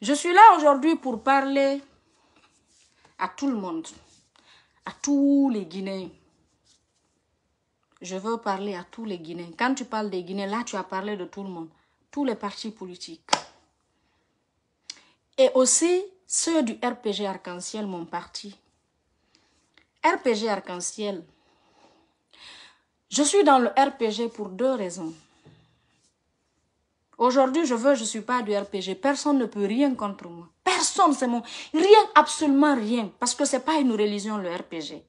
Je suis là aujourd'hui pour parler à tout le monde, à tous les Guinéens. Je veux parler à tous les Guinéens. Quand tu parles des Guinéens, là, tu as parlé de tout le monde, tous les partis politiques. Et aussi ceux du RPG Arc-en-Ciel, mon parti. RPG Arc-en-Ciel. Je suis dans le RPG pour deux raisons. Aujourd'hui, je veux, je ne suis pas du RPG. Personne ne peut rien contre moi. Personne, c'est mon... Rien, absolument rien. Parce que ce n'est pas une religion, le RPG.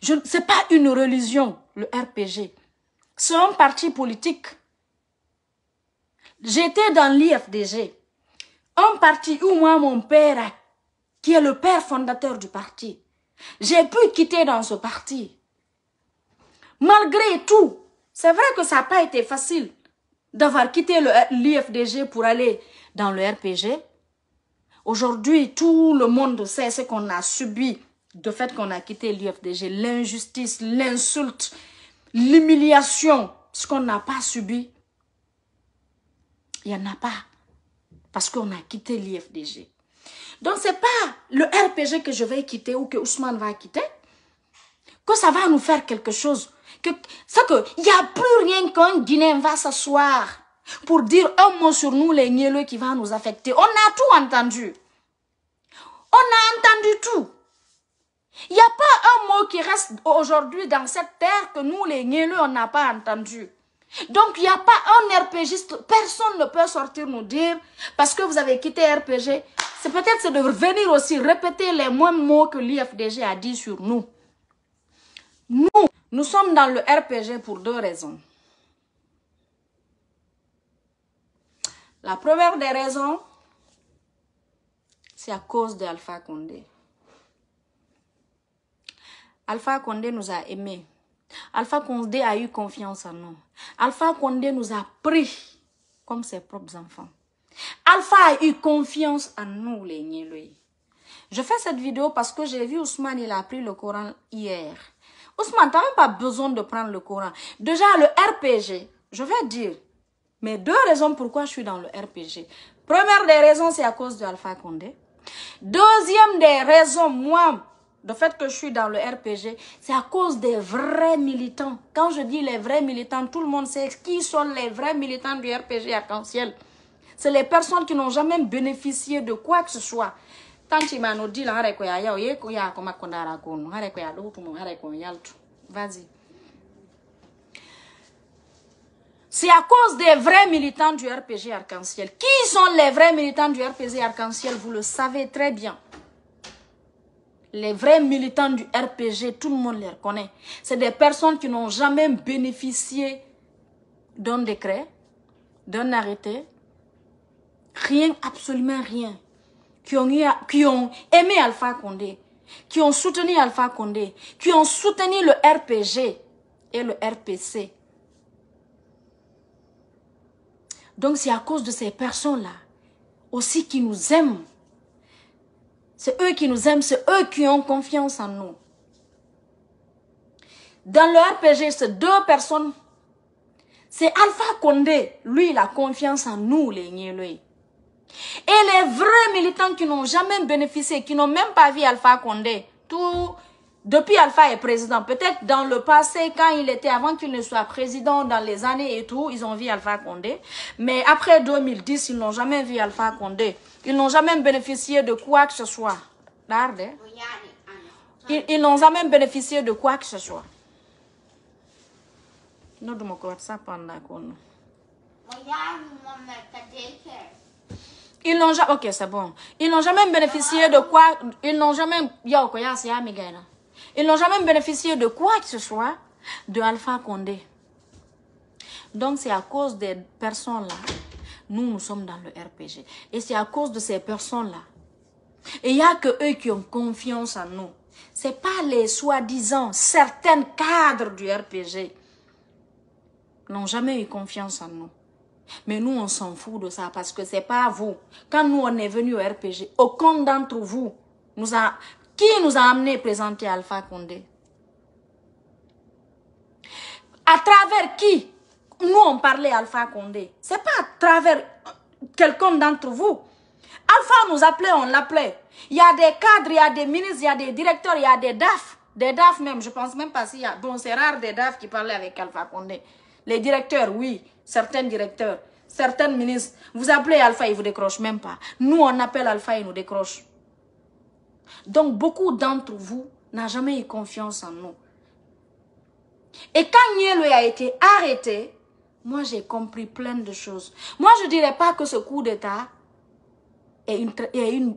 Ce n'est pas une religion, le RPG. C'est un parti politique. J'étais dans l'IFDG. Un parti où moi, mon père, qui est le père fondateur du parti, j'ai pu quitter dans ce parti. Malgré tout, c'est vrai que ça n'a pas été facile d'avoir quitté l'IFDG pour aller dans le RPG. Aujourd'hui, tout le monde sait ce qu'on a subi de fait qu'on a quitté l'IFDG. l'injustice, l'insulte, l'humiliation, ce qu'on n'a pas subi. Il n'y en a pas parce qu'on a quitté l'IFDG. Donc, ce n'est pas le RPG que je vais quitter ou que Ousmane va quitter que ça va nous faire quelque chose que, c'est qu'il n'y a plus rien qu'un Guinéen va s'asseoir pour dire un mot sur nous, les Nieleux, qui va nous affecter. On a tout entendu. On a entendu tout. Il n'y a pas un mot qui reste aujourd'hui dans cette terre que nous, les Nieleux, on n'a pas entendu. Donc, il n'y a pas un RPGiste, personne ne peut sortir nous dire, parce que vous avez quitté RPG, c'est peut-être de venir aussi répéter les mêmes mots que l'IFDG a dit sur nous. Nous, nous sommes dans le RPG pour deux raisons. La première des raisons, c'est à cause d'Alpha Condé. Alpha Condé nous a aimés. Alpha Condé a eu confiance en nous. Alpha Condé nous a pris comme ses propres enfants. Alpha a eu confiance en nous, les nilouis. Je fais cette vidéo parce que j'ai vu Ousmane, il a appris le Coran hier. Ousmane, tu n'as même pas besoin de prendre le courant. Déjà, le RPG, je vais dire mes deux raisons pourquoi je suis dans le RPG. Première des raisons, c'est à cause de Alpha Condé. Deuxième des raisons, moi, de fait que je suis dans le RPG, c'est à cause des vrais militants. Quand je dis les vrais militants, tout le monde sait qui sont les vrais militants du RPG Arc-en-Ciel. C'est les personnes qui n'ont jamais bénéficié de quoi que ce soit. Oh, C'est à cause des vrais militants du RPG Arc-en-Ciel. Qui sont les vrais militants du RPG Arc-en-Ciel Vous le savez très bien. Les vrais militants du RPG, tout le monde les reconnaît. C'est des personnes qui n'ont jamais bénéficié d'un décret, d'un arrêté. Rien, absolument rien qui ont, aimé Alpha Condé, qui ont soutenu Alpha Condé, qui ont soutenu le RPG et le RPC. Donc c'est à cause de ces personnes-là aussi qui nous aiment. C'est eux qui nous aiment, c'est eux qui ont confiance en nous. Dans le RPG, ces deux personnes. C'est Alpha Condé, lui, a confiance en nous, les Nyelui. Et les vrais militants qui n'ont jamais bénéficié, qui n'ont même pas vu Alpha Condé, tout, depuis Alpha est président, peut-être dans le passé, quand il était, avant qu'il ne soit président, dans les années et tout, ils ont vu Alpha Condé. Mais après 2010, ils n'ont jamais vu Alpha Condé. Ils n'ont jamais bénéficié de quoi que ce soit. Ils, ils n'ont jamais bénéficié de quoi que ce soit. Nous devons croire ça pendant ils n'ont jamais, ok, c'est bon. Ils n'ont jamais bénéficié de quoi, ils n'ont jamais, ils n'ont jamais bénéficié de quoi que ce soit de Alpha Condé. Donc, c'est à cause des personnes-là, nous, nous sommes dans le RPG. Et c'est à cause de ces personnes-là. Et il n'y a que eux qui ont confiance en nous. C'est pas les soi-disant certains cadres du RPG n'ont jamais eu confiance en nous. Mais nous, on s'en fout de ça parce que ce n'est pas vous. Quand nous, on est venu au RPG, aucun d'entre vous nous a... Qui nous a amené présenter Alpha Condé À travers qui nous, on parlait Alpha Condé n'est pas à travers euh, quelqu'un d'entre vous. Alpha nous appelait, on l'appelait. Il y a des cadres, il y a des ministres, il y a des directeurs, il y a des DAF. Des DAF même, je pense même pas s'il y a... Bon, c'est rare des DAF qui parlaient avec Alpha Condé. Les directeurs, oui certains directeurs, certains ministres. Vous appelez Alpha, ils ne vous décrochent même pas. Nous, on appelle Alpha, ils nous décroche. Donc, beaucoup d'entre vous n'ont jamais eu confiance en nous. Et quand Nielou a été arrêté, moi, j'ai compris plein de choses. Moi, je ne dirais pas que ce coup d'État est une,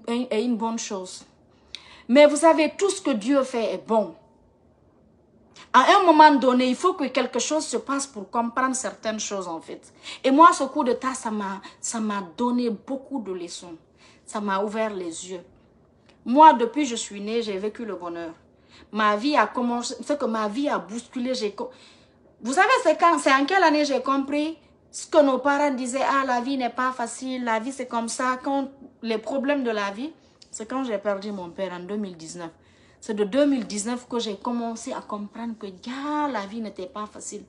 est une bonne chose. Mais vous savez, tout ce que Dieu fait est bon. À un moment donné, il faut que quelque chose se passe pour comprendre certaines choses, en fait. Et moi, ce coup de tas, ça m'a donné beaucoup de leçons. Ça m'a ouvert les yeux. Moi, depuis je suis née, j'ai vécu le bonheur. Ma vie a commencé, ce que ma vie a bousculé, j'ai... Vous savez, c'est quand, c'est en quelle année j'ai compris ce que nos parents disaient, ah, la vie n'est pas facile, la vie c'est comme ça, quand les problèmes de la vie, c'est quand j'ai perdu mon père en 2019. C'est de 2019 que j'ai commencé à comprendre que gars la vie n'était pas facile.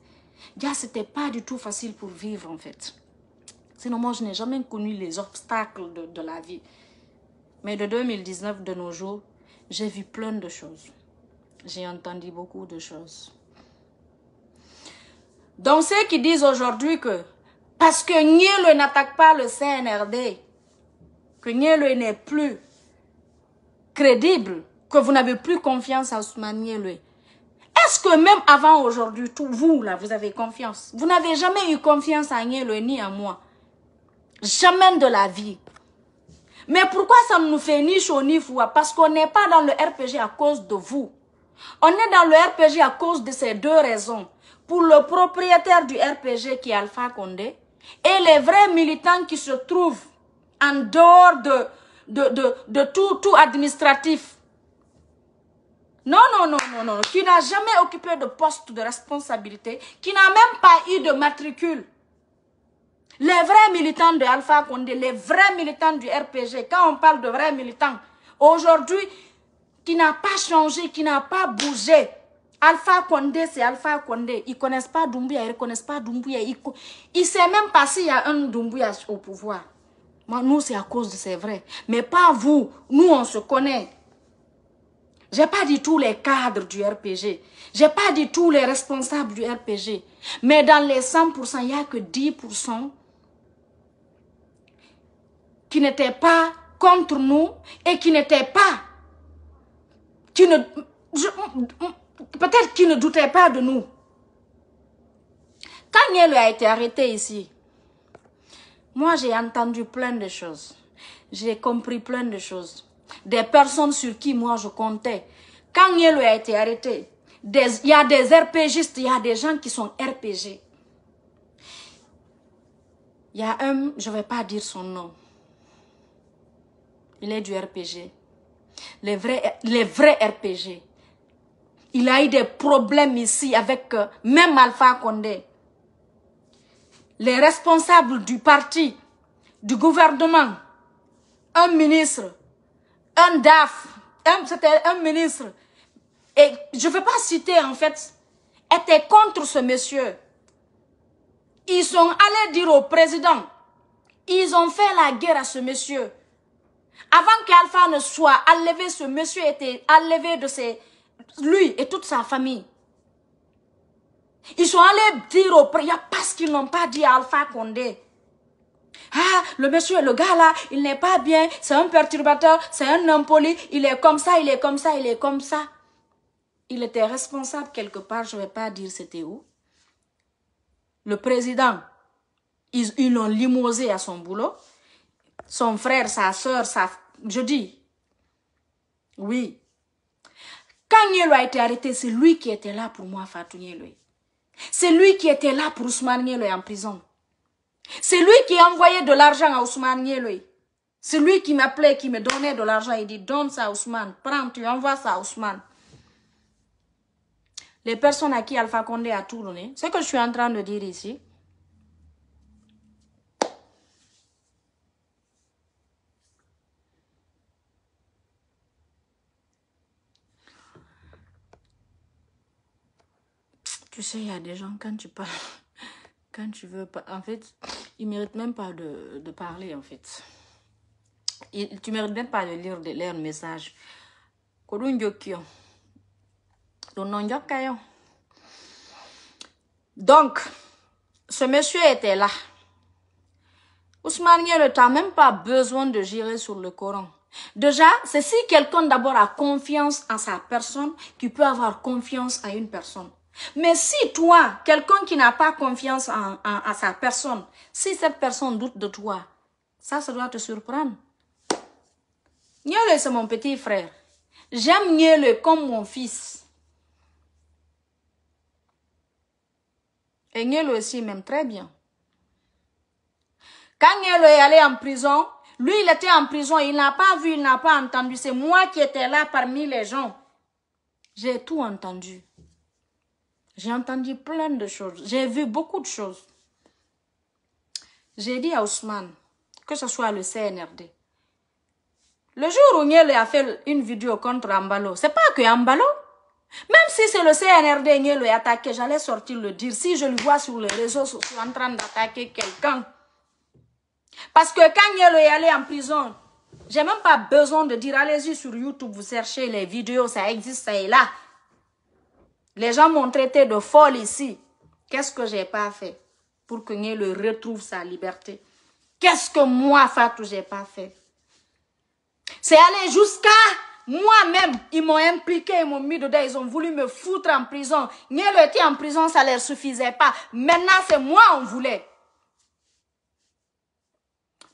Ce c'était pas du tout facile pour vivre en fait. Sinon, moi, je n'ai jamais connu les obstacles de, la vie. Mais de 2019, de nos jours, j'ai vu plein de choses. J'ai entendu beaucoup de choses. Donc ceux qui disent aujourd'hui que parce que Niel n'attaque pas le CNRD, que Niel n'est plus crédible, que vous n'avez plus confiance à Ousmane lui. Est-ce que même avant aujourd'hui, vous là, vous avez confiance Vous n'avez jamais eu confiance à Yéloé ni à moi. Jamais de la vie. Mais pourquoi ça ne nous fait ni chaud ni froid Parce qu'on n'est pas dans le RPG à cause de vous. On est dans le RPG à cause de ces deux raisons. Pour le propriétaire du RPG qui est Alpha Condé et les vrais militants qui se trouvent en dehors de, de, de, de tout, tout administratif non, non, non, non, non. Qui n'a jamais occupé de poste de responsabilité, qui n'a même pas eu de matricule. Les vrais militants de Alpha Condé, les vrais militants du RPG, quand on parle de vrais militants, aujourd'hui, qui n'a pas changé, qui n'a pas bougé. Alpha Condé, c'est Alpha Condé. Ils ne connaissent pas Doumbouya, ils ne reconnaissent pas Doumbouya. Ils ne savent même pas s'il y a un Doumbouya au pouvoir. Moi, nous, c'est à cause de ces vrais. Mais pas vous. Nous, on se connaît. J'ai pas dit tous les cadres du RPG. J'ai pas dit tous les responsables du RPG. Mais dans les 100%, il n'y a que 10% qui n'étaient pas contre nous et qui n'étaient pas, qui ne, peut-être qui ne doutaient pas de nous. Quand a été arrêté ici, moi j'ai entendu plein de choses. J'ai compris plein de choses des personnes sur qui moi je comptais. Quand Yelo a été arrêté, il y a des RPGistes, il y a des gens qui sont RPG. Il y a un, je ne vais pas dire son nom. Il est du RPG. Les vrais, RPG. Il a eu des problèmes ici avec euh, même Alpha Condé. Les responsables du parti, du gouvernement, un ministre, un DAF, c'était un ministre, et je ne vais pas citer en fait, était contre ce monsieur. Ils sont allés dire au président, ils ont fait la guerre à ce monsieur. Avant qu'Alpha ne soit enlevé, ce monsieur était enlevé de ses, lui et toute sa famille. Ils sont allés dire au président, parce qu'ils n'ont pas dit à Alpha Condé. Ah, le monsieur, le gars là, il n'est pas bien, c'est un perturbateur, c'est un impoli, il est comme ça, il est comme ça, il est comme ça. Il était responsable quelque part, je ne vais pas dire c'était où. Le président, ils l'ont limosé à son boulot. Son frère, sa soeur, sa... Je dis, oui. Quand Nielo a été arrêté, c'est lui qui était là pour moi, Fatou C'est lui qui était là pour Ousmane Nielo en prison. C'est lui qui a envoyé de l'argent à Ousmane lui. C'est lui qui m'appelait, qui me donnait de l'argent. Il dit, donne ça à Ousmane. Prends, tu envoies ça à Ousmane. Les personnes à qui Alpha Condé a tourné, ce que je suis en train de dire ici, Tu sais, il y a des gens, quand tu parles, quand tu veux pas... En fait, il mérite même pas de, parler, en fait. Il, tu mérites même pas de lire de leur message. Donc, ce monsieur était là. Ousmane tu n'as même pas besoin de gérer sur le Coran. Déjà, c'est si quelqu'un d'abord a confiance en sa personne qui peut avoir confiance à une personne. Mais si toi, quelqu'un qui n'a pas confiance en, sa personne, si cette personne doute de toi, ça, ça doit te surprendre. Niele, c'est mon petit frère. J'aime Niele comme mon fils. Et Niele aussi m'aime très bien. Quand Niele est allé en prison, lui, il était en prison, il n'a pas vu, il n'a pas entendu. C'est moi qui étais là parmi les gens. J'ai tout entendu. J'ai entendu plein de choses. J'ai vu beaucoup de choses. J'ai dit à Ousmane, que ce soit le CNRD, le jour où Niel a fait une vidéo contre Ambalo, c'est pas que Ambalo. Même si c'est le CNRD Niel est attaqué, j'allais sortir le dire. Si je le vois sur les réseaux suis en train d'attaquer quelqu'un. Parce que quand Niel est allé en prison, j'ai même pas besoin de dire, allez-y sur YouTube, vous cherchez les vidéos, ça existe, ça est là. Les gens m'ont traité de folle ici. Qu'est-ce que j'ai pas fait pour que le retrouve sa liberté Qu'est-ce que moi, Fatou, j'ai pas fait C'est aller jusqu'à moi-même, ils m'ont impliqué, ils m'ont mis dedans, ils ont voulu me foutre en prison. le était en prison, ça ne leur suffisait pas. Maintenant, c'est moi on voulait.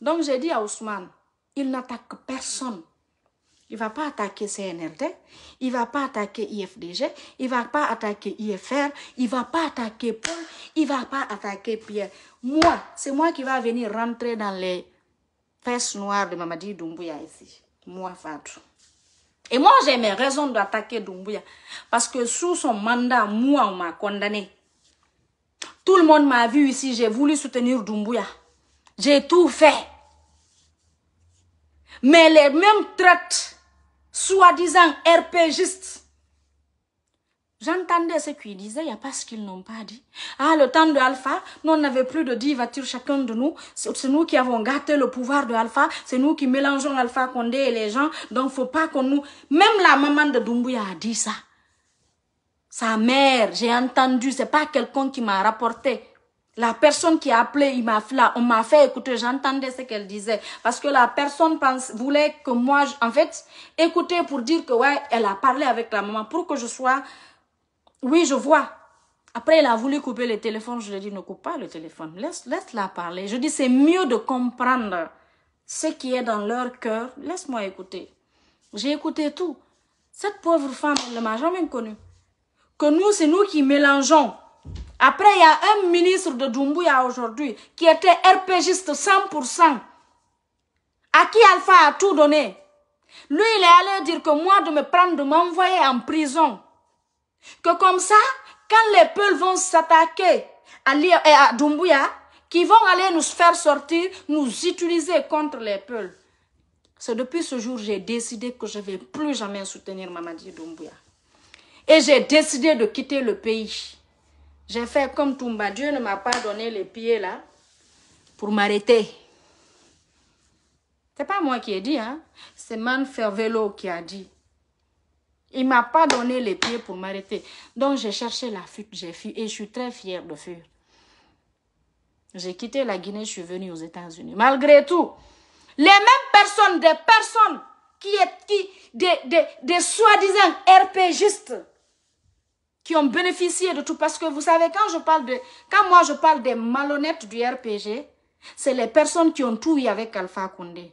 Donc, j'ai dit à Ousmane, il n'attaque personne. Il ne va pas attaquer CNRD, il ne va pas attaquer IFDG, il ne va pas attaquer IFR, il ne va pas attaquer Paul, il ne va pas attaquer Pierre. Moi, c'est moi qui va venir rentrer dans les fesses noires de Mamadi Doumbouya ici. Moi, Fatou. Et moi, j'ai mes raisons d'attaquer Doumbouya. Parce que sous son mandat, moi, on m'a condamné. Tout le monde m'a vu ici, j'ai voulu soutenir Doumbouya. J'ai tout fait. Mais les mêmes traites soi-disant RPGistes. J'entendais ce qu'ils disaient, il n'y a pas ce qu'ils n'ont pas dit. Ah, le temps de Alpha, nous, on n'avait plus de 10 voitures chacun de nous. C'est nous qui avons gâté le pouvoir de Alpha. C'est nous qui mélangeons Alpha Condé et les gens. Donc, faut pas qu'on nous... Même la maman de Doumbouya a dit ça. Sa mère, j'ai entendu, c'est pas quelqu'un qui m'a rapporté. La personne qui a appelé, il m'a fait, on m'a fait écouter, j'entendais ce qu'elle disait. Parce que la personne voulait que moi, en fait, écouter pour dire que, ouais, elle a parlé avec la maman pour que je sois, oui, je vois. Après, elle a voulu couper le téléphone. Je lui ai dit, ne coupe pas le téléphone. Laisse, la parler. Je dis, c'est mieux de comprendre ce qui est dans leur cœur. Laisse-moi écouter. J'ai écouté tout. Cette pauvre femme, elle ne m'a jamais connue. Que nous, c'est nous qui mélangeons après, il y a un ministre de Doumbouya aujourd'hui qui était RPGiste 100%, à qui Alpha a tout donné. Lui, il est allé dire que moi, de me prendre, de m'envoyer en prison. Que comme ça, quand les peuples vont s'attaquer à, euh, à Doumbouya, qui vont aller nous faire sortir, nous utiliser contre les peuples. C'est depuis ce jour j'ai décidé que je ne vais plus jamais soutenir Mamadi Doumbouya. Et j'ai décidé de quitter le pays. J'ai fait comme Toumba. Dieu ne m'a pas donné les pieds là pour m'arrêter. Ce n'est pas moi qui ai dit, hein. C'est Man Fervelo qui a dit. Il ne m'a pas donné les pieds pour m'arrêter. Donc j'ai cherché la fuite, j'ai fui et je suis très fière de fuir. J'ai quitté la Guinée, je suis venue aux États-Unis. Malgré tout, les mêmes personnes, des personnes qui est qui, des, des, des soi-disant RPGistes, qui ont bénéficié de tout. Parce que vous savez, quand je parle de, quand moi je parle des malhonnêtes du RPG, c'est les personnes qui ont tout eu avec Alpha Condé.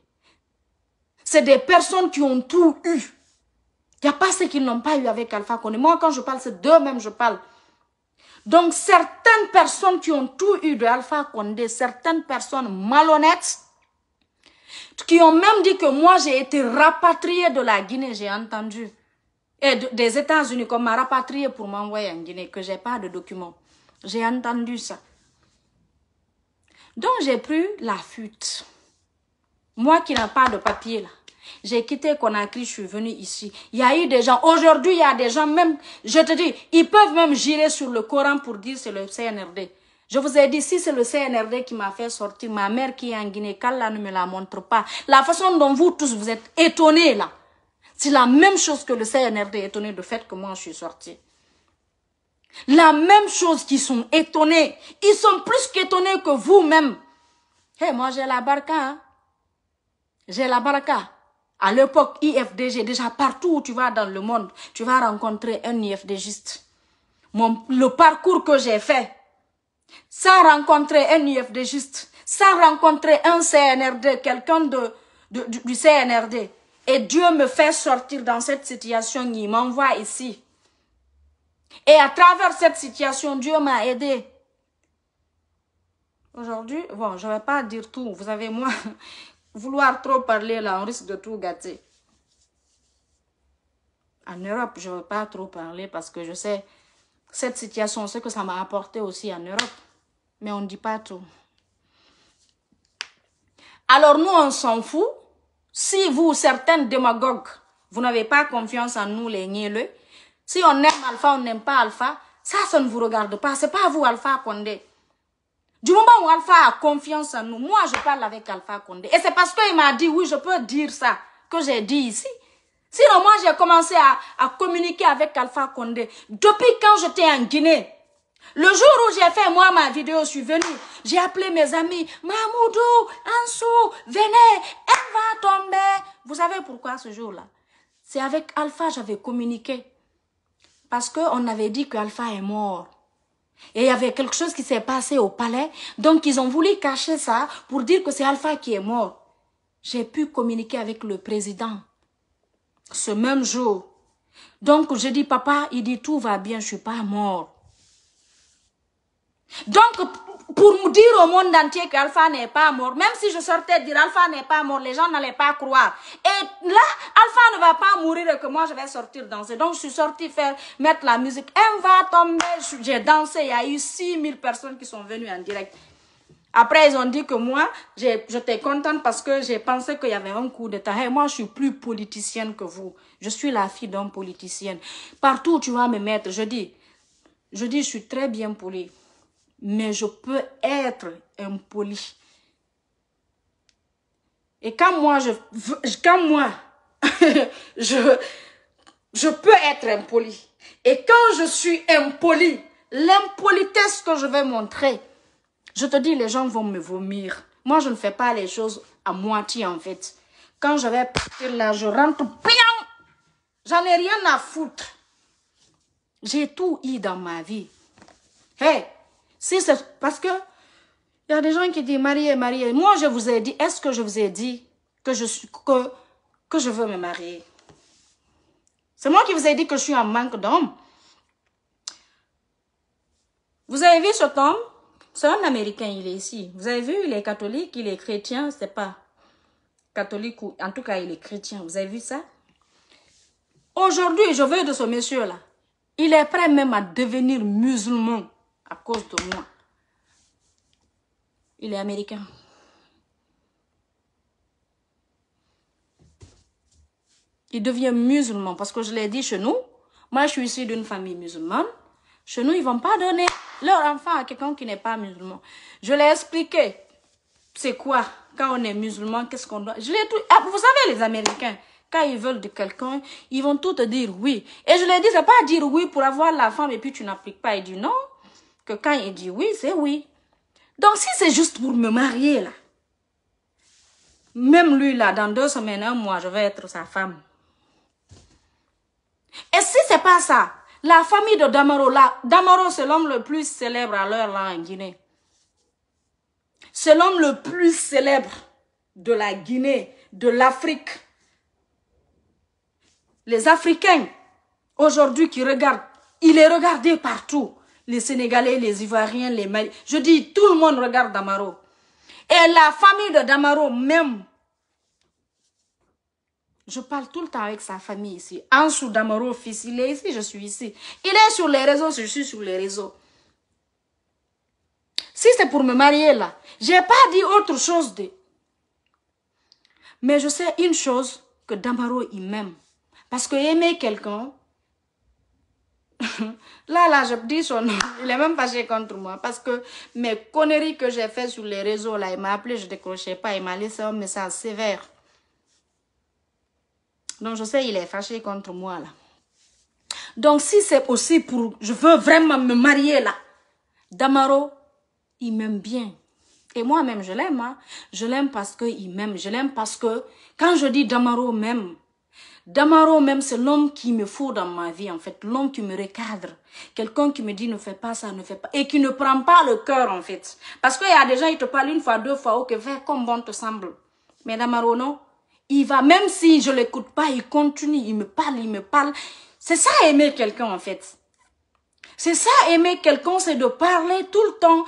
C'est des personnes qui ont tout eu. Il n'y a pas ceux qui n'ont pas eu avec Alpha Condé. Moi, quand je parle, c'est d'eux-mêmes je parle. Donc, certaines personnes qui ont tout eu de Alpha Condé, certaines personnes malhonnêtes, qui ont même dit que moi, j'ai été rapatrié de la Guinée, j'ai entendu et des États-Unis comme m'a rapatrié pour m'envoyer en Guinée, que j'ai pas de documents. J'ai entendu ça. Donc j'ai pris la fuite. Moi qui n'ai pas de papier là. J'ai quitté Conakry, je suis venue ici. Il y a eu des gens, aujourd'hui il y a des gens même, je te dis, ils peuvent même gérer sur le Coran pour dire c'est le CNRD. Je vous ai dit, si c'est le CNRD qui m'a fait sortir, ma mère qui est en Guinée, qu'Allah ne me la montre pas. La façon dont vous tous vous êtes étonnés là. C'est la même chose que le CNRD étonné de fait que moi je suis sortie. La même chose qu'ils sont étonnés. Ils sont plus qu'étonnés que vous-même. Hé, moi j'ai la barca. Hein. J'ai la barca. À l'époque IFDG, déjà partout où tu vas dans le monde, tu vas rencontrer un IFDGiste. Mon, le parcours que j'ai fait, sans rencontrer un IFDGiste, sans rencontrer un CNRD, quelqu'un de, du CNRD, et Dieu me fait sortir dans cette situation, il m'envoie ici. Et à travers cette situation, Dieu m'a aidé. Aujourd'hui, bon, je ne vais pas dire tout. Vous savez, moi, vouloir trop parler, là, on risque de tout gâter. En Europe, je ne veux pas trop parler parce que je sais cette situation, ce que ça m'a apporté aussi en Europe. Mais on ne dit pas tout. Alors nous, on s'en fout. Si vous, certains démagogues, vous n'avez pas confiance en nous, les niais si on aime Alpha, on n'aime pas Alpha, ça, ça ne vous regarde pas. C'est pas vous, Alpha Condé. Du moment où Alpha a confiance en nous, moi, je parle avec Alpha Condé. Et c'est parce qu'il m'a dit, oui, je peux dire ça, que j'ai dit ici. Sinon, moi, j'ai commencé à, à communiquer avec Alpha Condé. Depuis quand j'étais en Guinée, le jour où j'ai fait moi ma vidéo, je suis venue, j'ai appelé mes amis, Mahmoudou, Ansou, venez, elle va tomber. Vous savez pourquoi ce jour-là C'est avec Alpha, j'avais communiqué. Parce qu'on avait dit qu'Alpha est mort. Et il y avait quelque chose qui s'est passé au palais. Donc, ils ont voulu cacher ça pour dire que c'est Alpha qui est mort. J'ai pu communiquer avec le président ce même jour. Donc, j'ai dit, papa, il dit, tout va bien, je suis pas mort. Donc, pour me dire au monde entier qu'Alpha n'est pas mort, même si je sortais dire Alpha n'est pas mort, les gens n'allaient pas croire. Et là, Alpha ne va pas mourir et que moi je vais sortir danser. Donc je suis sortie faire, mettre la musique. Elle va tomber, j'ai dansé, il y a eu 6000 personnes qui sont venues en direct. Après, ils ont dit que moi, j'étais contente parce que j'ai pensé qu'il y avait un coup d'état. et moi, je suis plus politicienne que vous. Je suis la fille d'un politicien. Partout où tu vas me mettre, je dis, je dis, je suis très bien polie mais je peux être impoli. Et quand moi, je, quand moi, je, je peux être impoli. Et quand je suis impoli, l'impolitesse que je vais montrer, je te dis, les gens vont me vomir. Moi, je ne fais pas les choses à moitié, en fait. Quand je vais partir là, je rentre, bien. J'en ai rien à foutre. J'ai tout eu dans ma vie. Hé, hey, c'est parce que il y a des gens qui disent marié, marié. Moi, je vous ai dit, est-ce que je vous ai dit que je, suis, que, que je veux me marier? C'est moi qui vous ai dit que je suis en manque d'hommes. Vous avez vu cet homme? C'est un Américain, il est ici. Vous avez vu, il est catholique, il est chrétien, c'est pas catholique ou en tout cas, il est chrétien. Vous avez vu ça? Aujourd'hui, je veux de ce monsieur-là. Il est prêt même à devenir musulman à cause de moi. Il est américain. Il devient musulman parce que je l'ai dit chez nous. Moi, je suis issue d'une famille musulmane. Chez nous, ils vont pas donner leur enfant à quelqu'un qui n'est pas musulman. Je l'ai expliqué. C'est quoi quand on est musulman, qu'est-ce qu'on doit Je ah, vous savez, les Américains, quand ils veulent de quelqu'un, ils vont tout te dire oui. Et je leur dis, c'est pas dire oui pour avoir la femme et puis tu n'appliques pas. Ils disent non que quand il dit oui, c'est oui. Donc si c'est juste pour me marier là, même lui là, dans deux semaines, un mois, je vais être sa femme. Et si c'est pas ça, la famille de Damaro, là, Damaro c'est l'homme le plus célèbre à l'heure là en Guinée. C'est l'homme le plus célèbre de la Guinée, de l'Afrique. Les Africains, aujourd'hui, qui regardent, il est regardé partout les Sénégalais, les Ivoiriens, les Maliens. Je dis, tout le monde regarde Damaro. Et la famille de Damaro même. Je parle tout le temps avec sa famille ici. Ansou Damaro, fils, il est ici, je suis ici. Il est sur les réseaux, je suis sur les réseaux. Si c'est pour me marier là, je n'ai pas dit autre chose de... Mais je sais une chose, que Damaro, il m'aime. Parce que aimer quelqu'un, là, là, je dis son nom. Il est même fâché contre moi parce que mes conneries que j'ai fait sur les réseaux, là, il m'a appelé, je décrochais pas. Il m'a laissé un message sévère. Donc, je sais, il est fâché contre moi, là. Donc, si c'est aussi pour... Je veux vraiment me marier, là. Damaro, il m'aime bien. Et moi-même, je l'aime. Hein? Je l'aime parce qu'il m'aime. Je l'aime parce que quand je dis Damaro m'aime, Damaro même, c'est l'homme qui me faut dans ma vie, en fait. L'homme qui me recadre. Quelqu'un qui me dit ne fais pas ça, ne fais pas. Et qui ne prend pas le cœur, en fait. Parce qu'il y a des gens, ils te parlent une fois, deux fois, ok, fais comme bon te semble. Mais Damaro, non. Il va, même si je l'écoute pas, il continue, il me parle, il me parle. C'est ça aimer quelqu'un, en fait. C'est ça aimer quelqu'un, c'est de parler tout le temps.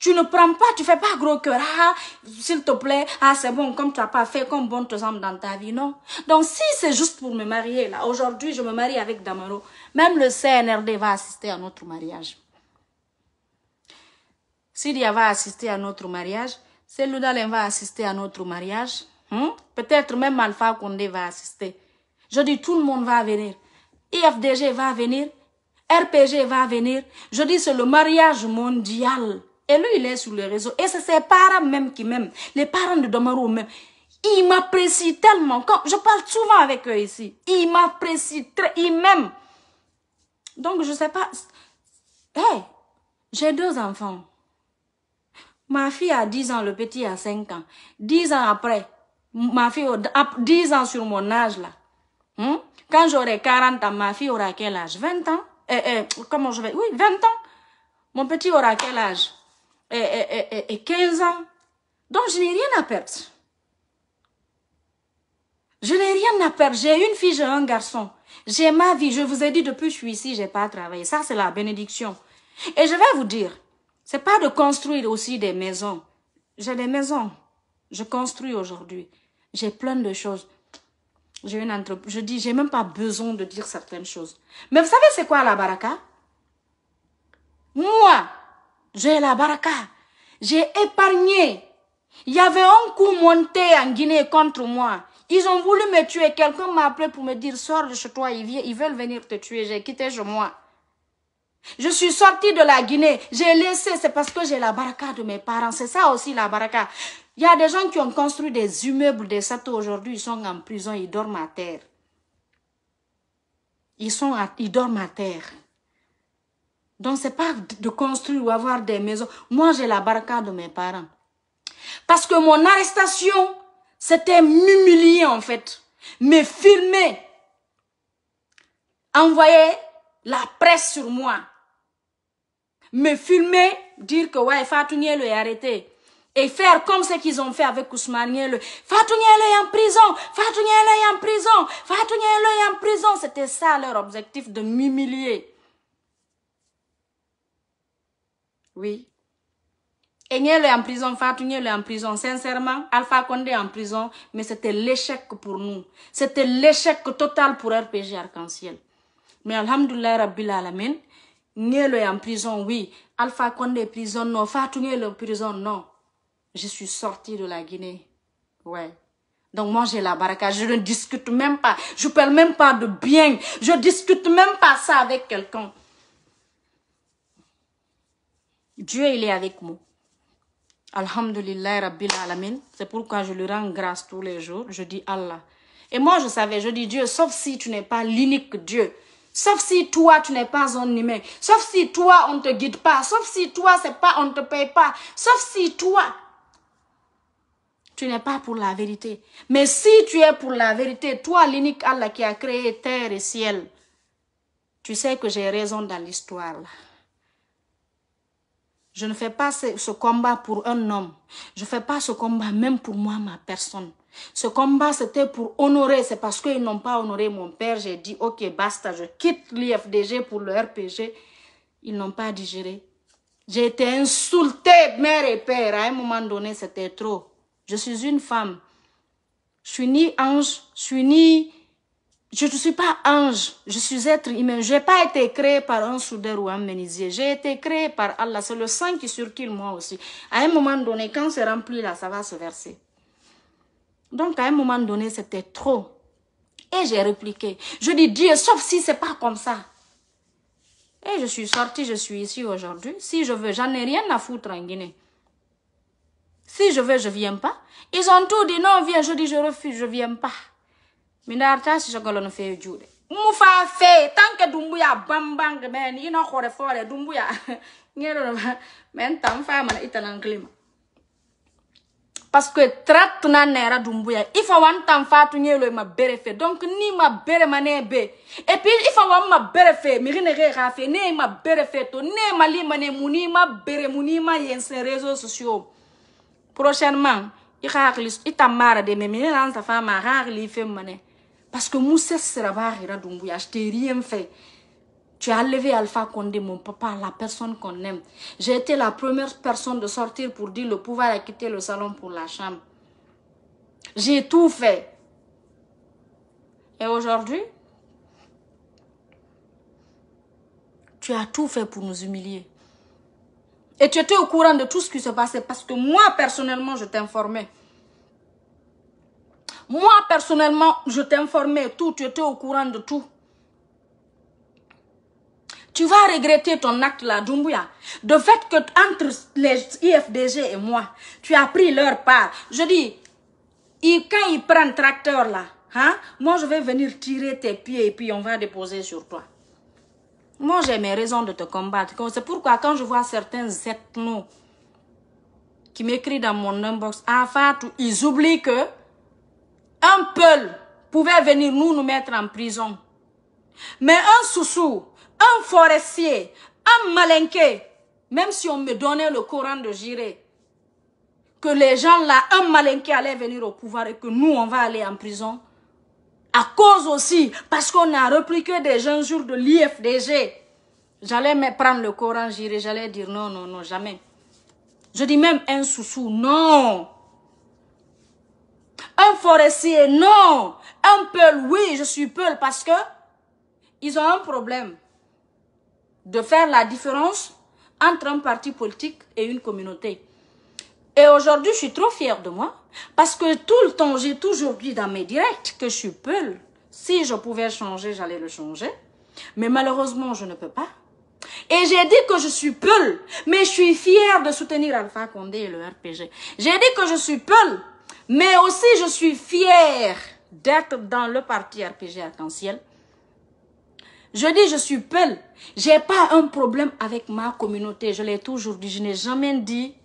Tu ne prends pas, tu fais pas gros cœur. Ah, ah s'il te plaît, ah, c'est bon, comme tu n'as pas fait, comme bon te semble dans ta vie, non. Donc, si c'est juste pour me marier, là, aujourd'hui, je me marie avec Damaro, même le CNRD va assister à notre mariage. Syria va assister à notre mariage, Seloudalem va assister à notre mariage, hmm? peut-être même Alpha Condé va assister. Je dis, tout le monde va venir. IFDG va venir, RPG va venir. Je dis, c'est le mariage mondial. Et lui, il est sur le réseaux. Et c'est ses parents même qui m'aiment. Les parents de Domaro même. Ils m'apprécient tellement. Quand je parle souvent avec eux ici. Ils m'apprécient très. Ils m'aiment. Donc, je sais pas. Hey, j'ai deux enfants. Ma fille a 10 ans, le petit a 5 ans. 10 ans après, ma fille a 10 ans sur mon âge là. Hmm? Quand j'aurai 40 ans, ma fille aura quel âge 20 ans eh, eh, Comment je vais Oui, 20 ans. Mon petit aura quel âge et, et, 15 ans. Donc, je n'ai rien à perdre. Je n'ai rien à perdre. J'ai une fille, j'ai un garçon. J'ai ma vie. Je vous ai dit depuis que je suis ici, j'ai pas travaillé. Ça, c'est la bénédiction. Et je vais vous dire, c'est pas de construire aussi des maisons. J'ai des maisons. Je construis aujourd'hui. J'ai plein de choses. J'ai une entreprise. Je dis, j'ai même pas besoin de dire certaines choses. Mais vous savez, c'est quoi la baraka? Moi, j'ai la baraka. J'ai épargné. Il y avait un coup monté en Guinée contre moi. Ils ont voulu me tuer. Quelqu'un m'a appelé pour me dire, sors de chez toi, ils veulent venir te tuer. J'ai quitté chez moi. Je suis sortie de la Guinée. J'ai laissé, c'est parce que j'ai la baraka de mes parents. C'est ça aussi la baraka. Il y a des gens qui ont construit des immeubles des châteaux aujourd'hui. Ils sont en prison, ils dorment à terre. Ils, sont ils dorment à terre. Donc, c'est pas de construire ou avoir des maisons. Moi, j'ai la barca de mes parents. Parce que mon arrestation, c'était m'humilier, en fait. Me filmer. Envoyer la presse sur moi. Me filmer, dire que, ouais, Fatouniel est arrêté. Et faire comme ce qu'ils ont fait avec Ousmane Fatou Fatouniel est en prison. Fatouniel est en prison. Fatouniel est en prison. C'était ça leur objectif de m'humilier. Oui. Niel est en prison, Fatou est en prison. Sincèrement, Alpha Condé est en prison, mais c'était l'échec pour nous. C'était l'échec total pour RPG Arc-en-Ciel. Mais Alhamdulillah Rabbil Alamin, Niel est en prison, oui. Alpha Condé est en prison, non. Fatou est en prison, non. Je suis sortie de la Guinée. Ouais. Donc moi j'ai la baraka, je ne discute même pas, je ne parle même pas de bien, je ne discute même pas ça avec quelqu'un. Dieu, il est avec moi. Alhamdulillah, Rabbil Alamin. C'est pourquoi je lui rends grâce tous les jours. Je dis Allah. Et moi, je savais, je dis Dieu, sauf si tu n'es pas l'unique Dieu. Sauf si toi, tu n'es pas un humain. Sauf si toi, on ne te guide pas. Sauf si toi, c'est pas, on ne te paye pas. Sauf si toi, tu n'es pas pour la vérité. Mais si tu es pour la vérité, toi, l'unique Allah qui a créé terre et ciel, tu sais que j'ai raison dans l'histoire. Je ne fais pas ce, combat pour un homme. Je ne fais pas ce combat même pour moi, ma personne. Ce combat, c'était pour honorer. C'est parce qu'ils n'ont pas honoré mon père. J'ai dit, OK, basta, je quitte l'IFDG pour le RPG. Ils n'ont pas digéré. J'ai été insultée, mère et père. À un moment donné, c'était trop. Je suis une femme. Je suis ni ange, je suis ni je ne suis pas ange, je suis être humain. Je n'ai pas été créé par un soudeur ou un menuisier. J'ai été créé par Allah. C'est le sang qui circule moi aussi. À un moment donné, quand c'est rempli là, ça va se verser. Donc à un moment donné, c'était trop. Et j'ai répliqué. Je dis Dieu, sauf si c'est pas comme ça. Et je suis sorti, je suis ici aujourd'hui. Si je veux, j'en ai rien à foutre en Guinée. Si je veux, je viens pas. Ils ont tout dit non, viens. Je dis je refuse, je viens pas mi si sisogolo no feewi juude mu fa fee tanke dumbuya bambang men ina hore foore dumbuya ngeɗono men fa famana itanan klima parce que tratte na naira dumbuya ifa wan fa fatu nyelo ma bere fe donc ni ma bere mane be et puis ifa wan ma bere fe mi rine re ra fe ne ma bere fe to ne ma li mane muni ma bere muni ma yen réseaux sociaux prochainement i hakli ita mara de me mi ta femme fa ma hakli fe mane parce que Moussa Serabar je t'ai rien fait. Tu as levé Alpha Condé, mon papa, la personne qu'on aime. J'ai été la première personne de sortir pour dire le pouvoir a quitté le salon pour la chambre. J'ai tout fait. Et aujourd'hui, tu as tout fait pour nous humilier. Et tu étais au courant de tout ce qui se passait parce que moi, personnellement, je t'informais. Moi, personnellement, je t'informais tout, tu étais au courant de tout. Tu vas regretter ton acte là, Dumbuya. De fait que entre les IFDG et moi, tu as pris leur part. Je dis, quand ils prennent tracteur là, hein, moi je vais venir tirer tes pieds et puis on va déposer sur toi. Moi j'ai mes raisons de te combattre. C'est pourquoi quand je vois certains ethnos qui m'écrit dans mon inbox, ah, ils oublient que un peul pouvait venir nous nous mettre en prison. Mais un soussou, un forestier, un malinqué, même si on me donnait le Coran de Jiré, que les gens là, un malinqué allait venir au pouvoir et que nous, on va aller en prison, à cause aussi, parce qu'on a que des gens jours de l'IFDG, j'allais me prendre le Coran Jiré, j'allais dire non, non, non, jamais. Je dis même un soussou, non un forestier, non. Un peul, oui, je suis peul parce que ils ont un problème de faire la différence entre un parti politique et une communauté. Et aujourd'hui, je suis trop fière de moi parce que tout le temps, j'ai toujours dit dans mes directs que je suis peul. Si je pouvais changer, j'allais le changer. Mais malheureusement, je ne peux pas. Et j'ai dit que je suis peul, mais je suis fière de soutenir Alpha Condé et le RPG. J'ai dit que je suis peul, mais aussi, je suis fière d'être dans le parti RPG Arc-en-Ciel. Je dis, je suis Je J'ai pas un problème avec ma communauté. Je l'ai toujours dit. Je n'ai jamais dit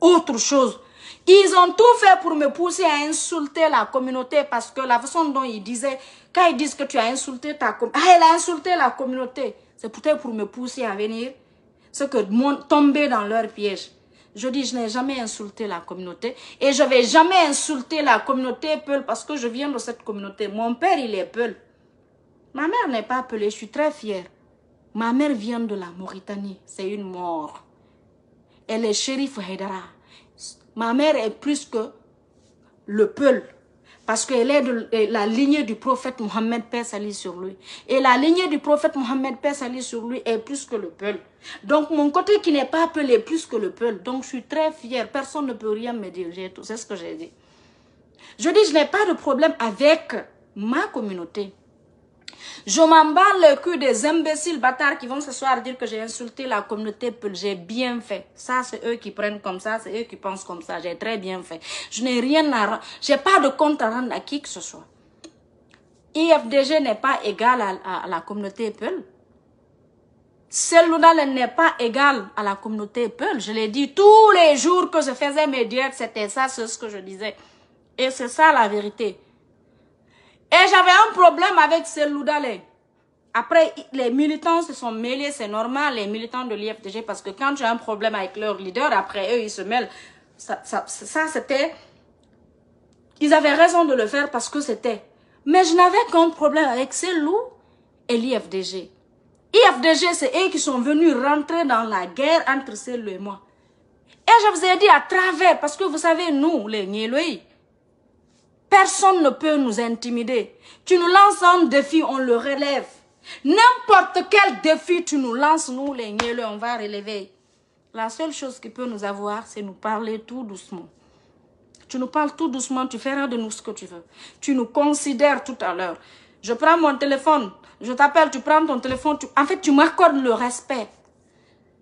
autre chose. Ils ont tout fait pour me pousser à insulter la communauté parce que la façon dont ils disaient, quand ils disent que tu as insulté ta communauté, ah, elle a insulté la communauté. C'est peut-être pour me pousser à venir, c'est que tomber dans leur piège. Je dis, je n'ai jamais insulté la communauté et je vais jamais insulter la communauté Peul parce que je viens de cette communauté. Mon père, il est Peul. Ma mère n'est pas et je suis très fière. Ma mère vient de la Mauritanie, c'est une mort. Elle est shérif Hedara. Ma mère est plus que le Peul. Parce qu'elle est de la lignée du prophète Mohammed paix sur lui. Et la lignée du prophète Mohammed paix sur lui est plus que le peuple. Donc mon côté qui n'est pas appelé plus que le peuple. Donc je suis très fière. Personne ne peut rien me dire. C'est ce que j'ai dit. Je dis, je n'ai pas de problème avec ma communauté. Je m'en bats le cul des imbéciles bâtards qui vont ce soir dire que j'ai insulté la communauté Peul. J'ai bien fait. Ça, c'est eux qui prennent comme ça, c'est eux qui pensent comme ça. J'ai très bien fait. Je n'ai rien à... rendre. J'ai pas de compte à rendre à qui que ce soit. IFDG n'est pas égal à, la communauté Peul. Celle-là n'est pas égal à la communauté Peul. Je l'ai dit tous les jours que je faisais mes diètes, c'était ça, c'est ce que je disais. Et c'est ça la vérité. Et j'avais un problème avec loups Dalé. Après, les militants se sont mêlés, c'est normal, les militants de l'IFDG, parce que quand tu as un problème avec leur leader, après eux, ils se mêlent. Ça, ça, ça c'était... Ils avaient raison de le faire parce que c'était. Mais je n'avais qu'un problème avec loups et l'IFDG. IFDG, c'est eux qui sont venus rentrer dans la guerre entre loups et moi. Et je vous ai dit à travers, parce que vous savez, nous, les Niéloïs, Personne ne peut nous intimider. Tu nous lances un défi, on le relève. N'importe quel défi tu nous lances, nous les niais, on va relever. La seule chose qui peut nous avoir, c'est nous parler tout doucement. Tu nous parles tout doucement, tu feras de nous ce que tu veux. Tu nous considères tout à l'heure. Je prends mon téléphone, je t'appelle, tu prends ton téléphone. Tu... En fait, tu m'accordes le respect.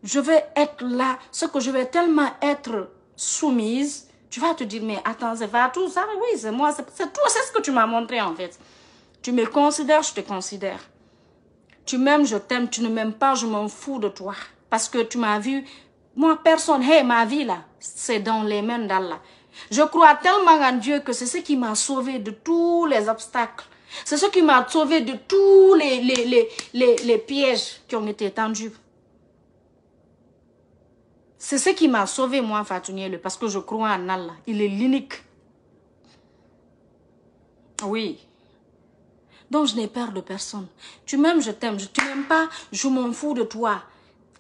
Je vais être là, ce que je vais tellement être soumise tu vas te dire, mais attends, c'est pas tout ça. Oui, c'est moi, c'est toi, c'est ce que tu m'as montré en fait. Tu me considères, je te considère. Tu m'aimes, je t'aime. Tu ne m'aimes pas, je m'en fous de toi. Parce que tu m'as vu. Moi, personne, hey, ma vie là, c'est dans les mains d'Allah. Je crois tellement en Dieu que c'est ce qui m'a sauvé de tous les obstacles. C'est ce qui m'a sauvé de tous les, les, les, les, les pièges qui ont été tendus c'est ce qui m'a sauvé, moi, niel parce que je crois en Allah. Il est l'unique. Oui. Donc, je n'ai peur de personne. Tu m'aimes, je t'aime. Tu t'aime pas, je m'en fous de toi.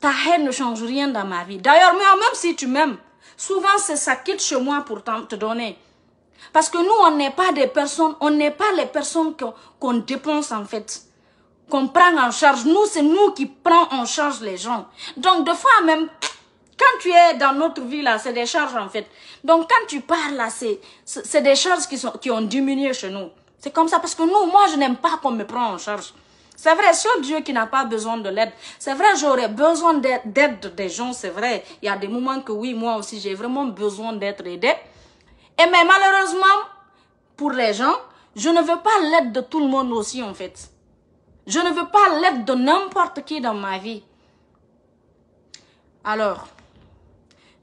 Ta haine ne change rien dans ma vie. D'ailleurs, même si tu m'aimes, souvent, c'est ça quitte chez moi pour te donner. Parce que nous, on n'est pas des personnes, on n'est pas les personnes qu'on dépense, en fait qu'on prend en charge. Nous, c'est nous qui prenons en charge les gens. Donc, des fois même, quand tu es dans notre vie, là, c'est des charges, en fait. Donc, quand tu parles, là, c'est des charges qui, sont, qui ont diminué chez nous. C'est comme ça, parce que nous, moi, je n'aime pas qu'on me prenne en charge. C'est vrai, sur Dieu qui n'a pas besoin de l'aide. C'est vrai, j'aurais besoin d'aide des gens, c'est vrai. Il y a des moments que oui, moi aussi, j'ai vraiment besoin d'être aidé. Et mais malheureusement, pour les gens, je ne veux pas l'aide de tout le monde aussi, en fait. Je ne veux pas l'aide de n'importe qui dans ma vie. Alors,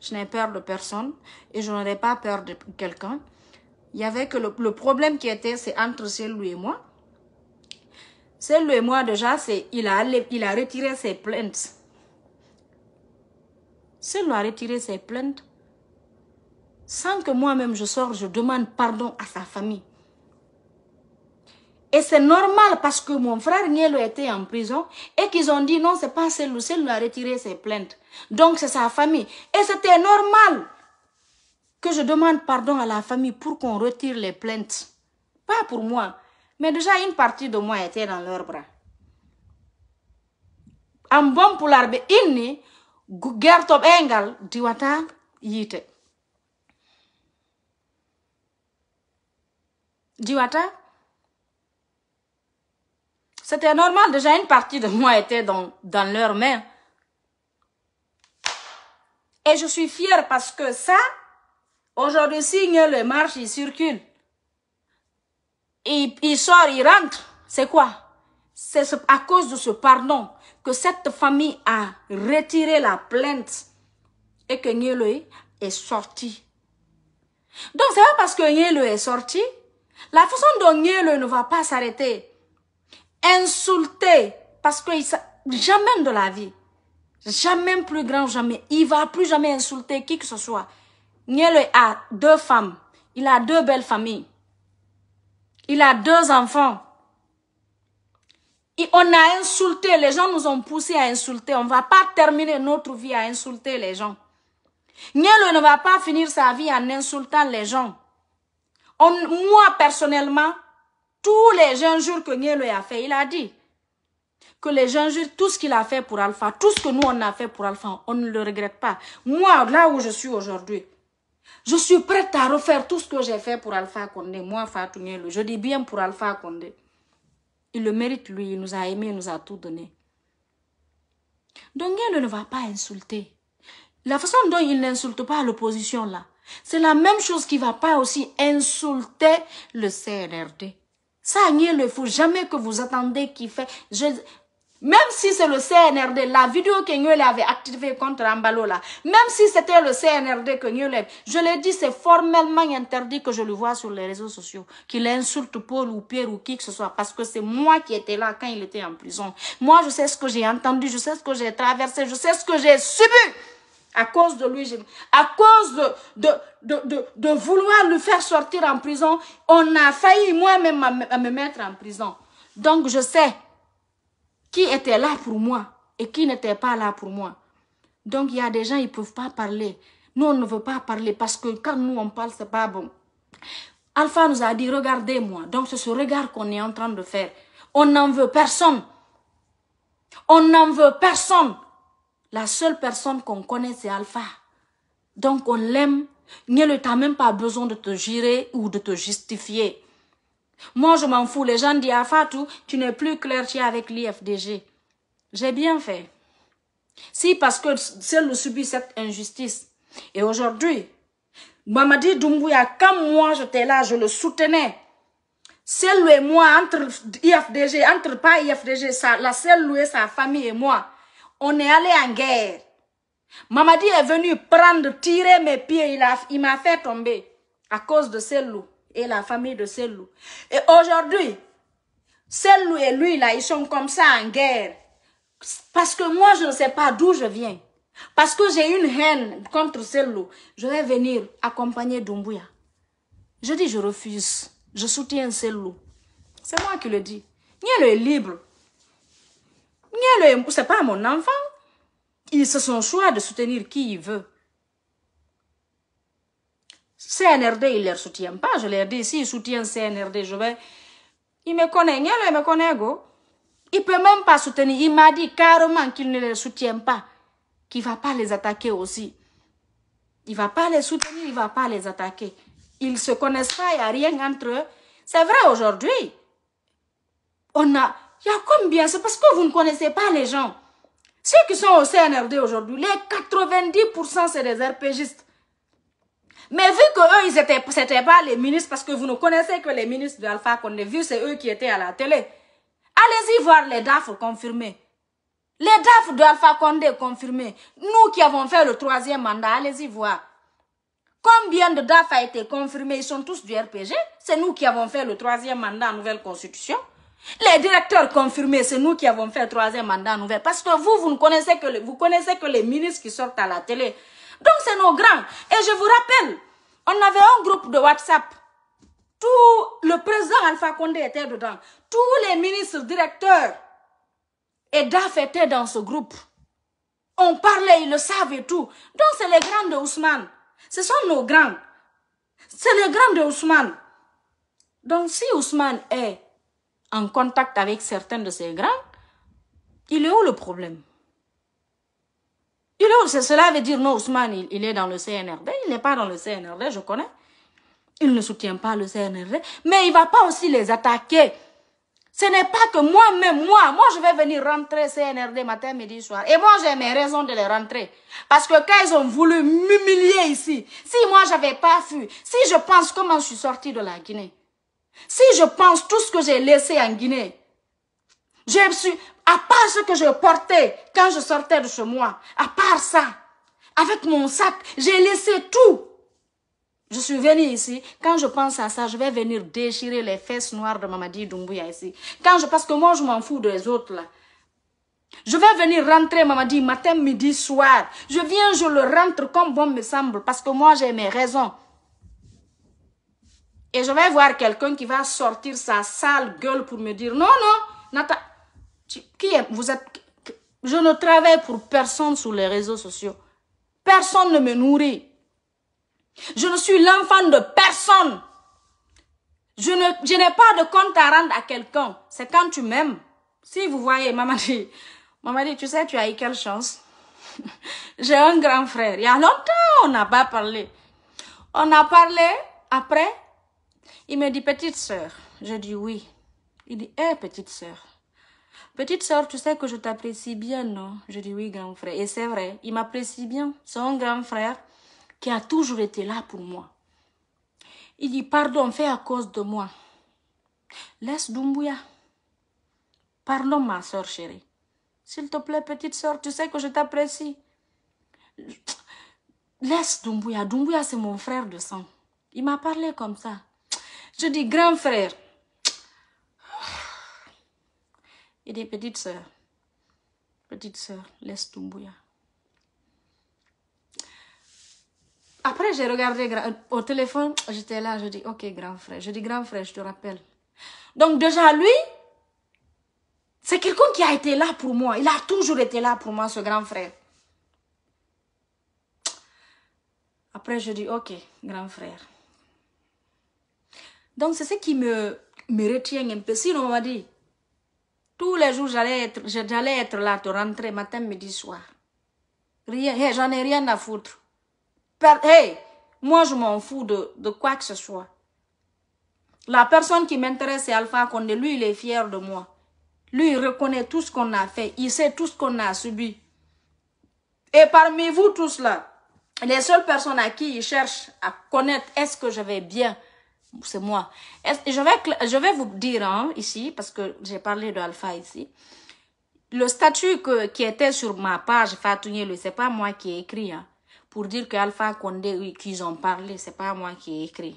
je n'ai peur de personne et je n'aurais pas peur de quelqu'un. Il y avait que le, problème qui était, c'est entre celui et moi. Celui et moi, déjà, c'est il a, il a retiré ses plaintes. Celui a retiré ses plaintes sans que moi-même je sorte, je demande pardon à sa famille. Et c'est normal parce que mon frère Nielo était en prison et qu'ils ont dit non, c'est pas celui qui a retiré ses plaintes. Donc c'est sa famille. Et c'était normal que je demande pardon à la famille pour qu'on retire les plaintes. Pas pour moi, mais déjà une partie de moi était dans leurs bras. En bon pour Diwata, Diwata, c'était normal, déjà une partie de moi était dans, dans leurs mains. Et je suis fière parce que ça, aujourd'hui, signe le marche, il circule. Il, sort, il rentre. C'est quoi C'est à cause de ce pardon que cette famille a retiré la plainte et que Nyele est sorti. Donc, c'est pas parce que Nyele est sorti, la façon dont Nyele ne va pas s'arrêter. Insulter, parce que jamais de la vie, jamais plus grand, jamais, il va plus jamais insulter qui que ce soit. niel a deux femmes, il a deux belles familles, il a deux enfants. Et on a insulté, les gens nous ont poussé à insulter. On va pas terminer notre vie à insulter les gens. niel ne va pas finir sa vie en insultant les gens. moi, personnellement, tous les gens jurent que Lui a fait, il a dit que les gens jurent tout ce qu'il a fait pour Alpha, tout ce que nous on a fait pour Alpha, on ne le regrette pas. Moi, là où je suis aujourd'hui, je suis prête à refaire tout ce que j'ai fait pour Alpha Condé. Moi, Fatou Ngelo, je dis bien pour Alpha Condé. Il le mérite, lui, il nous a aimés, il nous a tout donné. Donc Ngelo ne va pas insulter. La façon dont il n'insulte pas l'opposition là, c'est la même chose qui va pas aussi insulter le CNRD. Ça, il ne faut jamais que vous attendez qu'il fait... même si c'est le CNRD, la vidéo que Nguyen avait activée contre Ambalola même si c'était le CNRD que Nguyen je l'ai dit, c'est formellement interdit que je le vois sur les réseaux sociaux, qu'il insulte Paul ou Pierre ou qui que ce soit, parce que c'est moi qui étais là quand il était en prison. Moi, je sais ce que j'ai entendu, je sais ce que j'ai traversé, je sais ce que j'ai subi. À cause de lui, à cause de, vouloir le faire sortir en prison, on a failli moi-même me mettre en prison. Donc je sais qui était là pour moi et qui n'était pas là pour moi. Donc il y a des gens, ils ne peuvent pas parler. Nous, on ne veut pas parler parce que quand nous, on parle, ce n'est pas bon. Alpha nous a dit, regardez-moi. Donc c'est ce regard qu'on est en train de faire. On n'en veut personne. On n'en veut personne. La seule personne qu'on connaît, c'est Alpha. Donc on l'aime. Tu t'as même pas besoin de te gérer ou de te justifier. Moi, je m'en fous. Les gens disent Alpha, tu n'es plus clair, avec l'IFDG. J'ai bien fait. Si, parce que celle subit cette injustice. Et aujourd'hui, Mamadi Doumbouya, quand moi j'étais là, je le soutenais. Celle et moi, entre IFDG, entre pas IFDG, ça, la celle et sa famille et moi, on est allé en guerre. Mamadi est venu prendre, tirer mes pieds. Il m'a fait tomber à cause de ces loup et la famille de ces loup Et aujourd'hui, ces loup et lui, là, ils sont comme ça en guerre. Parce que moi, je ne sais pas d'où je viens. Parce que j'ai une haine contre ces loup. Je vais venir accompagner Dumbuya. Je dis, je refuse. Je soutiens ces loup, C'est moi qui le dis. Niel est libre c'est pas mon enfant. Ils se sont choisis de soutenir qui ils veulent. CNRD, il ne les soutient pas. Je leur dis, s'ils soutiennent CNRD, je vais... Il me connaît, il me connaît, go. Il peut même pas soutenir. Il m'a dit carrément qu'il ne les soutient pas. Qu'il va pas les attaquer aussi. Il va pas les soutenir, il va pas les attaquer. Ils se connaissent pas, il n'y a rien entre eux. C'est vrai aujourd'hui. On a, il y a combien C'est parce que vous ne connaissez pas les gens. Ceux qui sont au CNRD aujourd'hui, les 90% c'est des RPGistes. Mais vu que eux, ils étaient, c'était pas les ministres, parce que vous ne connaissez que les ministres de Alpha Condé, vu c'est eux qui étaient à la télé. Allez-y voir les DAF confirmés. Les DAF de Alpha Condé confirmés. Nous qui avons fait le troisième mandat, allez-y voir. Combien de DAF a été confirmé Ils sont tous du RPG. C'est nous qui avons fait le troisième mandat en nouvelle constitution. Les directeurs confirmés, c'est nous qui avons fait le troisième mandat nouvel. Parce que vous, vous ne connaissez que, les, vous connaissez que les ministres qui sortent à la télé. Donc, c'est nos grands. Et je vous rappelle, on avait un groupe de WhatsApp. Tout le président Alpha Condé était dedans. Tous les ministres, directeurs et DAF étaient dans ce groupe. On parlait, ils le savent et tout. Donc, c'est les grands de Ousmane. Ce sont nos grands. C'est les grands de Ousmane. Donc, si Ousmane est en contact avec certains de ces grands, il est où le problème Il est où Cela veut dire, non, Ousmane, il, est dans le CNRD, il n'est pas dans le CNRD, je connais. Il ne soutient pas le CNRD, mais il ne va pas aussi les attaquer. Ce n'est pas que moi-même, moi, moi, je vais venir rentrer CNRD matin, midi, soir. Et moi, j'ai mes raisons de les rentrer. Parce que quand ils ont voulu m'humilier ici, si moi, j'avais pas fui, si je pense comment je suis sortie de la Guinée, si je pense tout ce que j'ai laissé en Guinée, je suis, à part ce que je portais quand je sortais de chez moi, à part ça, avec mon sac, j'ai laissé tout. Je suis venue ici. Quand je pense à ça, je vais venir déchirer les fesses noires de Mamadi Doumbouya ici. Quand je, parce que moi, je m'en fous des autres là. Je vais venir rentrer, Mamadi, matin, midi, soir. Je viens, je le rentre comme bon me semble, parce que moi, j'ai mes raisons. Et je vais voir quelqu'un qui va sortir sa sale gueule pour me dire, non, non, Nata, qui est, vous êtes, je ne travaille pour personne sur les réseaux sociaux. Personne ne me nourrit. Je ne suis l'enfant de personne. Je ne, je n'ai pas de compte à rendre à quelqu'un. C'est quand tu m'aimes. Si vous voyez, maman dit, maman dit, tu sais, tu as eu quelle chance. J'ai un grand frère. Il y a longtemps, on n'a pas parlé. On a parlé après. Il me dit, petite sœur. Je dis oui. Il dit, hé, eh, petite sœur. Petite sœur, tu sais que je t'apprécie bien, non Je dis oui, grand frère. Et c'est vrai, il m'apprécie bien. C'est un grand frère qui a toujours été là pour moi. Il dit, pardon, fais à cause de moi. Laisse Dumbuya. Pardon, ma sœur chérie. S'il te plaît, petite sœur tu sais que je t'apprécie. Laisse Dumbuya. Dumbuya, c'est mon frère de sang. Il m'a parlé comme ça. Je dis grand frère Il des petites soeur. Petite soeur, laisse Tumbuya. Hein. Après, j'ai regardé au téléphone, j'étais là, je dis, ok, grand frère. Je dis, grand frère, je te rappelle. Donc, déjà, lui, c'est quelqu'un qui a été là pour moi. Il a toujours été là pour moi, ce grand frère. Après, je dis, ok, grand frère. Donc, c'est ce qui me, me retient un peu. Sinon, on m'a dit, tous les jours, j'allais être, être là, te rentrer matin, midi, soir. Rien, j'en ai rien à foutre. Hey, moi, je m'en fous de, quoi que ce soit. La personne qui m'intéresse, c'est Alpha Condé. Lui, il est fier de moi. Lui, il reconnaît tout ce qu'on a fait. Il sait tout ce qu'on a subi. Et parmi vous tous là, les seules personnes à qui il cherche à connaître est-ce que je vais bien, c'est moi. je, vais, je vais vous dire hein, ici, parce que j'ai parlé de Alpha ici. Le statut que, qui était sur ma page ce n'est pas moi qui ai écrit. Hein. pour dire que Alpha Condé, qu'ils ont parlé, c'est pas moi qui ai écrit.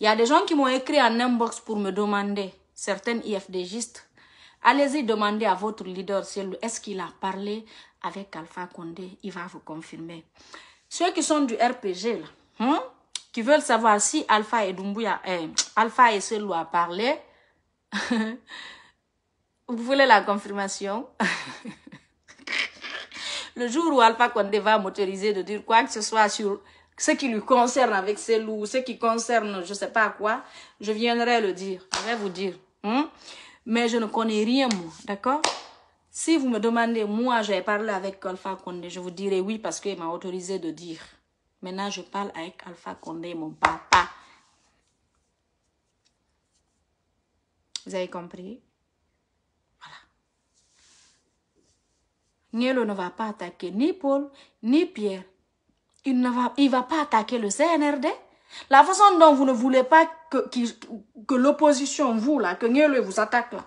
Il y a des gens qui m'ont écrit en inbox pour me demander, Certains IFDGistes, allez-y demander à votre leader est-ce qu'il a parlé avec Alpha Condé. Il va vous confirmer. Ceux qui sont du RPG, là, hein, qui veulent savoir si Alpha et Dumbuya, a eh, Alpha et a parlé. Vous voulez la confirmation Le jour où Alpha Condé va m'autoriser de dire quoi que ce soit sur ce qui lui concerne avec ses loups, ce qui concerne je ne sais pas quoi, je viendrai le dire. Je vais vous dire. Hein? Mais je ne connais rien, D'accord Si vous me demandez, moi, j'ai parlé avec Alpha Condé, je vous dirai oui parce qu'il m'a autorisé de dire. Maintenant, je parle avec Alpha Condé, mon papa. Vous avez compris Voilà. Nielo ne va pas attaquer ni Paul, ni Pierre. Il ne va, il va pas attaquer le CNRD. La façon dont vous ne voulez pas que, l'opposition, vous là, que Nielo vous attaque là.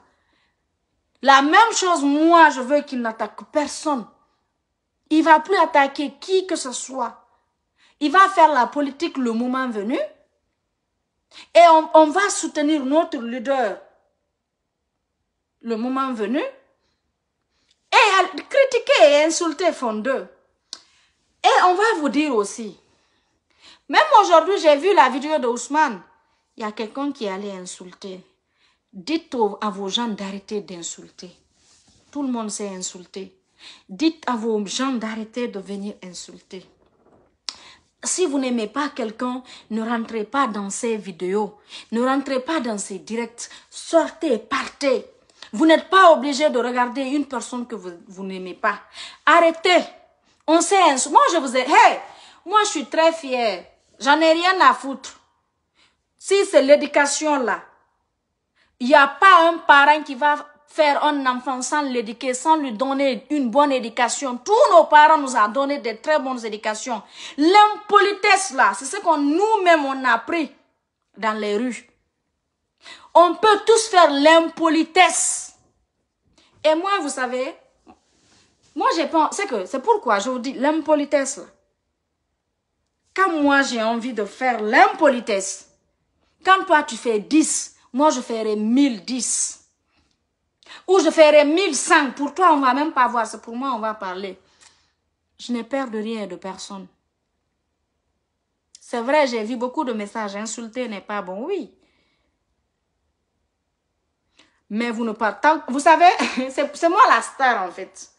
La même chose, moi, je veux qu'il n'attaque personne. Il ne va plus attaquer qui que ce soit. Il va faire la politique le moment venu. Et on, va soutenir notre leader le moment venu. Et critiquer et insulter Fondeux. Et on va vous dire aussi. Même aujourd'hui, j'ai vu la vidéo de Il y a quelqu'un qui allait insulter. Dites à vos gens d'arrêter d'insulter. Tout le monde s'est insulté. Dites à vos gens d'arrêter de venir insulter. Si vous n'aimez pas quelqu'un, ne rentrez pas dans ces vidéos, ne rentrez pas dans ces directs, sortez, partez. Vous n'êtes pas obligé de regarder une personne que vous, n'aimez pas. Arrêtez. On sait, moi je vous ai, hey, moi je suis très fière. J'en ai rien à foutre. Si c'est l'éducation là, il n'y a pas un parent qui va faire un enfant sans l'éduquer, sans lui donner une bonne éducation. Tous nos parents nous ont donné de très bonnes éducations. L'impolitesse, là, c'est ce qu'on nous-mêmes on a appris dans les rues. On peut tous faire l'impolitesse. Et moi, vous savez, moi, je pense, c'est que, c'est pourquoi je vous dis l'impolitesse, là. Quand moi, j'ai envie de faire l'impolitesse, quand toi, tu fais dix, moi, je ferai dix. Ou je ferai cinq Pour toi, on ne va même pas voir. C'est pour moi, on va parler. Je n'ai peur de rien et de personne. C'est vrai, j'ai vu beaucoup de messages. Insulter n'est pas bon, oui. Mais vous ne pas. Vous savez, c'est moi la star, en fait.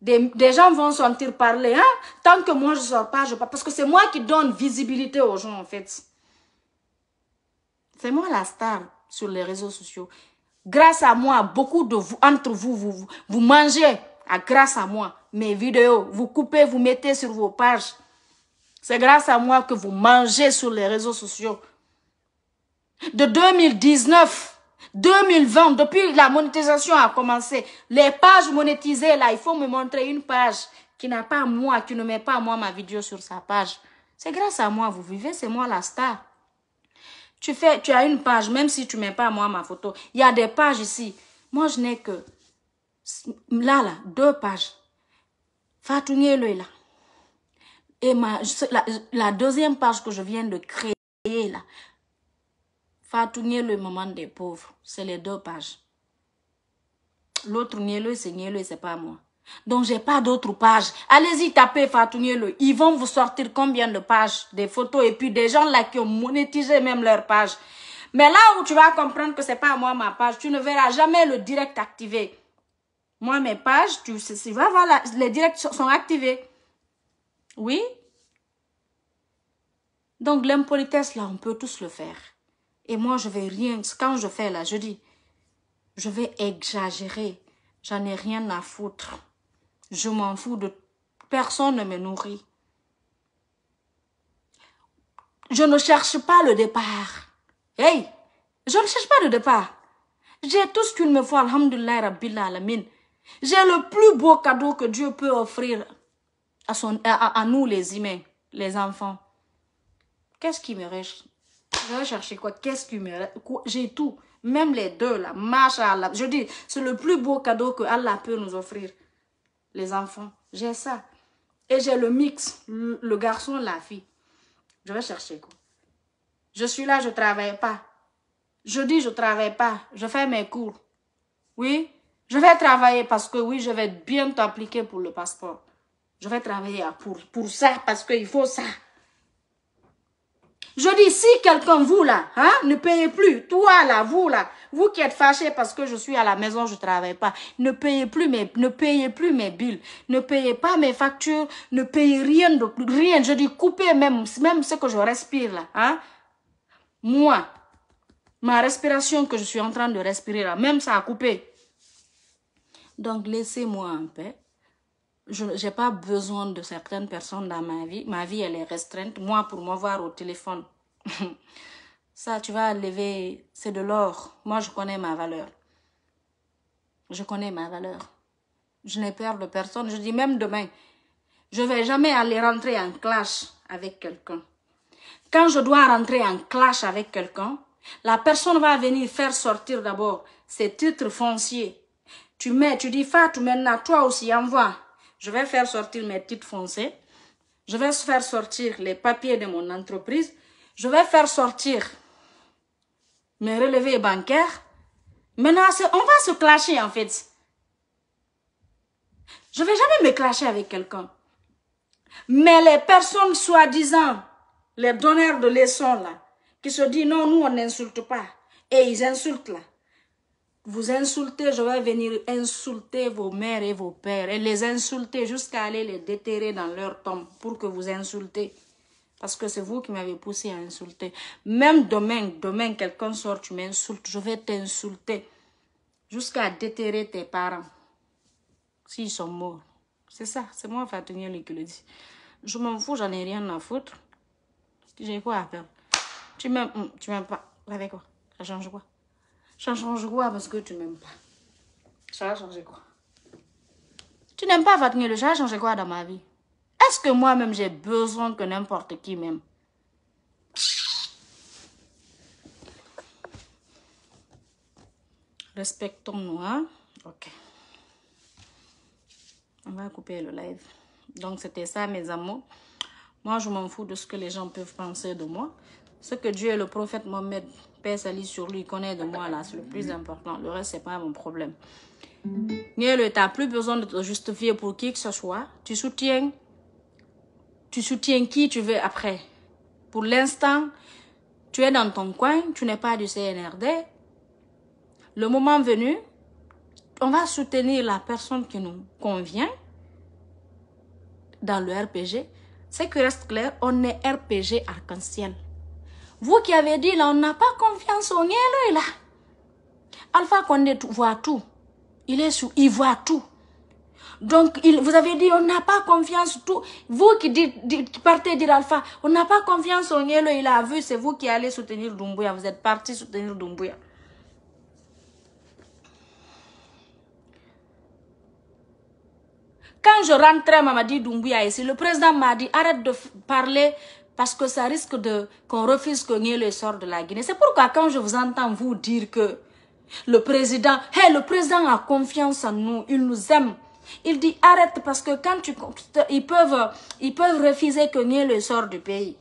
Des, gens vont sentir parler. Hein? Tant que moi, je ne sors pas, je pas Parce que c'est moi qui donne visibilité aux gens, en fait. C'est moi la star sur les réseaux sociaux. Grâce à moi, beaucoup de vous, entre vous, vous, vous mangez grâce à moi mes vidéos. Vous coupez, vous mettez sur vos pages. C'est grâce à moi que vous mangez sur les réseaux sociaux. De 2019, 2020, depuis la monétisation a commencé, les pages monétisées, là, il faut me montrer une page qui n'a pas moi, qui ne met pas moi ma vidéo sur sa page. C'est grâce à moi, vous vivez, c'est moi la star. Tu, fais, tu as une page, même si tu ne mets pas moi ma photo. Il y a des pages ici. Moi, je n'ai que là, là, deux pages. fatouniez le là. Et ma, la, deuxième page que je viens de créer là. Fatounier le moment des pauvres. C'est les deux pages. L'autre, le c'est le c'est pas moi. Donc, j'ai pas d'autres pages. Allez-y, tapez Fatounier-le. Ils vont vous sortir combien de pages, des photos, et puis des gens là qui ont monétisé même leur page. Mais là où tu vas comprendre que ce n'est pas moi ma page, tu ne verras jamais le direct activé. Moi, mes pages, tu vas voir les directs sont activés. Oui? Donc, l'impolitesse, là, on peut tous le faire. Et moi, je vais rien. Quand je fais, là, je dis, je vais exagérer. J'en ai rien à foutre. Je m'en fous de personne ne me nourrit. Je ne cherche pas le départ. Hey, je ne cherche pas le départ. J'ai tout ce qu'il me faut, alhamdulillah, rabbil alamin. J'ai le plus beau cadeau que Dieu peut offrir à, son, à, nous, les humains, les enfants. Qu'est-ce qui me reste Je vais chercher quoi Qu'est-ce qui me reste J'ai tout. Même les deux, là. Mashallah. Je dis, c'est le plus beau cadeau que Allah peut nous offrir les enfants. J'ai ça. Et j'ai le mix, le garçon, la fille. Je vais chercher quoi. Je suis là, je ne travaille pas. Je dis, je ne travaille pas. Je fais mes cours. Oui, je vais travailler parce que oui, je vais bientôt appliquer pour le passeport. Je vais travailler pour, pour ça parce qu'il faut ça. Je dis, si quelqu'un, vous là, hein, ne payez plus, toi là, vous là, vous qui êtes fâché parce que je suis à la maison, je travaille pas, ne payez plus mes, ne payez plus mes billes, ne payez pas mes factures, ne payez rien de plus, rien. Je dis, coupez même, même ce que je respire là, hein. Moi, ma respiration que je suis en train de respirer là, même ça a coupé. Donc, laissez-moi en paix je n'ai pas besoin de certaines personnes dans ma vie. Ma vie, elle est restreinte. Moi, pour voir au téléphone, ça, tu vas lever, c'est de l'or. Moi, je connais ma valeur. Je connais ma valeur. Je n'ai peur de personne. Je dis même demain, je vais jamais aller rentrer en clash avec quelqu'un. Quand je dois rentrer en clash avec quelqu'un, la personne va venir faire sortir d'abord ses titres fonciers. Tu mets, tu dis Fatou maintenant, toi aussi envoie. Je vais faire sortir mes titres foncés. Je vais faire sortir les papiers de mon entreprise. Je vais faire sortir mes relevés bancaires. Maintenant, on va se clasher en fait. Je vais jamais me clasher avec quelqu'un. Mais les personnes soi-disant, les donneurs de leçons là, qui se disent non, nous on n'insulte pas. Et ils insultent là. Vous insultez, je vais venir insulter vos mères et vos pères et les insulter jusqu'à aller les déterrer dans leur tombe pour que vous insultez. Parce que c'est vous qui m'avez poussé à insulter. Même demain, demain, quelqu'un sort, tu m'insultes, je vais t'insulter jusqu'à déterrer tes parents s'ils sont morts. C'est ça, c'est moi, va qui le dit. Je m'en fous, j'en ai rien à foutre. J'ai quoi à faire Tu m'aimes, hum, tu m'aimes pas. Avec quoi Ça change quoi ça change quoi parce que tu m'aimes pas Ça a changé quoi Tu n'aimes pas tenir ça a changé quoi dans ma vie Est-ce que moi-même j'ai besoin que n'importe qui m'aime Respectons-nous, hein Ok. On va couper le live. Donc, c'était ça, mes amours. Moi, je m'en fous de ce que les gens peuvent penser de moi. Ce que Dieu et le prophète Mohamed, paix sur lui, connaît de moi là, c'est le plus important. Le reste, c'est pas mon problème. Niel, tu n'as plus besoin de te justifier pour qui que ce soit. Tu soutiens, tu soutiens qui tu veux après. Pour l'instant, tu es dans ton coin, tu n'es pas du CNRD. Le moment venu, on va soutenir la personne qui nous convient dans le RPG. C'est que reste clair, on est RPG arc-en-ciel. Vous qui avez dit là, on n'a pas confiance en il a... Alpha Condé voit tout. Il est sous, il voit tout. Donc, vous avez dit, on n'a pas confiance, tout. Vous qui dites, partez dire Alpha, on n'a pas confiance au Nielo, il a vu, c'est vous qui allez soutenir Doumbouya. Vous êtes parti soutenir Doumbouya. Quand je rentrais, m'a dit Doumbouya ici, le président m'a dit, arrête de parler parce que ça risque de qu'on refuse qu'on ait le sort de la Guinée. C'est pourquoi quand je vous entends vous dire que le président, hey, le président a confiance en nous, il nous aime. Il dit arrête parce que quand tu ils peuvent ils peuvent refuser qu'on ait le sort du pays.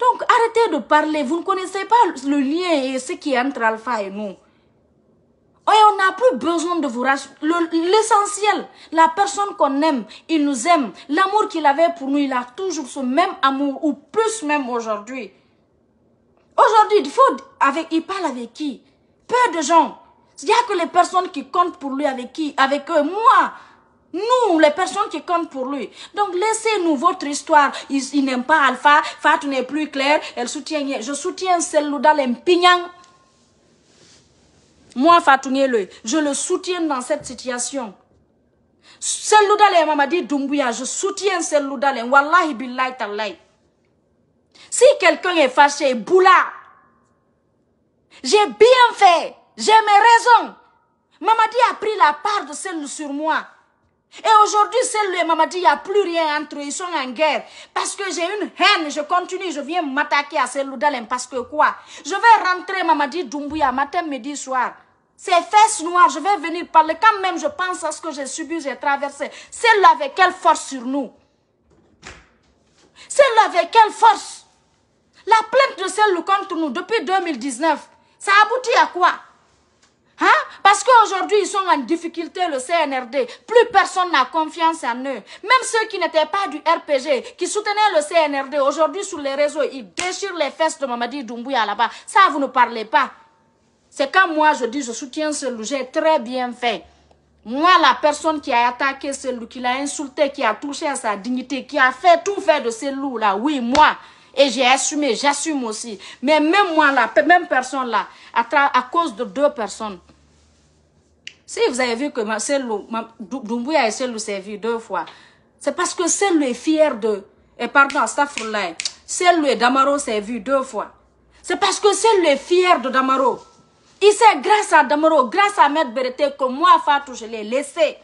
Donc arrêtez de parler, vous ne connaissez pas le lien et ce qui entre Alpha et nous. Et on n'a plus besoin de vous L'essentiel, la personne qu'on aime, il nous aime. L'amour qu'il avait pour nous, il a toujours ce même amour, ou plus même aujourd'hui. Aujourd'hui, il avec, il parle avec qui Peu de gens. Il n'y a que les personnes qui comptent pour lui, avec qui Avec eux, moi. Nous, les personnes qui comptent pour lui. Donc, laissez-nous votre histoire. Il, n'aime pas Alpha, fat n'est plus clair. elle soutient, je soutiens celle-là dans les moi, Fatou je le soutiens dans cette situation. Celle m'a dit, Doumbouya, je soutiens celle là Wallahi billahi tallahi. Si quelqu'un est fâché, boula. J'ai bien fait. J'ai mes raisons. Mamadi a pris la part de celle sur moi. Et aujourd'hui, celle Mamadi, il n'y a plus rien entre eux. Ils sont en guerre. Parce que j'ai une haine. Je continue. Je viens m'attaquer à celle là Parce que quoi Je vais rentrer, Mamadi Doumbouya, matin, midi, soir. Ces fesses noires, je vais venir parler. Quand même je pense à ce que j'ai subi, j'ai traversé. Celle-là avec quelle force sur nous Celle-là avec quelle force La plainte de celle contre nous depuis 2019, ça aboutit à quoi Hein? Parce qu'aujourd'hui, ils sont en difficulté, le CNRD. Plus personne n'a confiance en eux. Même ceux qui n'étaient pas du RPG, qui soutenaient le CNRD, aujourd'hui sur les réseaux, ils déchirent les fesses de Mamadi Doumbouya là-bas. Ça, vous ne parlez pas. C'est quand moi je dis je soutiens ce loup, j'ai très bien fait. Moi, la personne qui a attaqué ce loup, qui l'a insulté, qui a touché à sa dignité, qui a fait tout faire de ce loup-là, oui, moi. Et j'ai assumé, j'assume aussi. Mais même moi, la même personne-là, à, cause de deux personnes. Si vous avez vu que ma, Dumbuya et ce loup s'est vu deux fois, c'est parce que celle loup est fier de... Et pardon, Safrullah, ce loup et Damaro s'est vu deux fois. C'est parce que c'est le est fier de Damaro c'est grâce à Damaro, grâce à Maître Bereté que moi, Fatou, je l'ai laissé.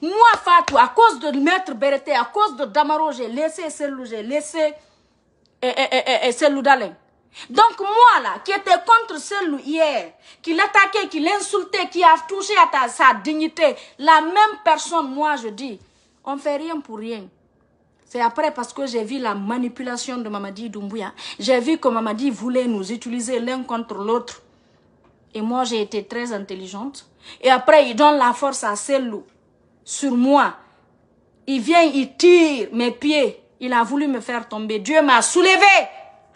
Moi, Fatou, à cause de Maître Bereté, à cause de Damaro, j'ai laissé celui-là. j'ai laissé et, et, et, Donc moi là, qui était contre celui-là hier, qui l'attaquait, qui l'insultait, qui a touché à sa dignité, la même personne, moi je dis, on ne fait rien pour rien. C'est après parce que j'ai vu la manipulation de Mamadi Doumbouya. J'ai vu que Mamadi voulait nous utiliser l'un contre l'autre. Et moi, j'ai été très intelligente. Et après, il donne la force à loup sur moi. Il vient, il tire mes pieds. Il a voulu me faire tomber. Dieu m'a soulevé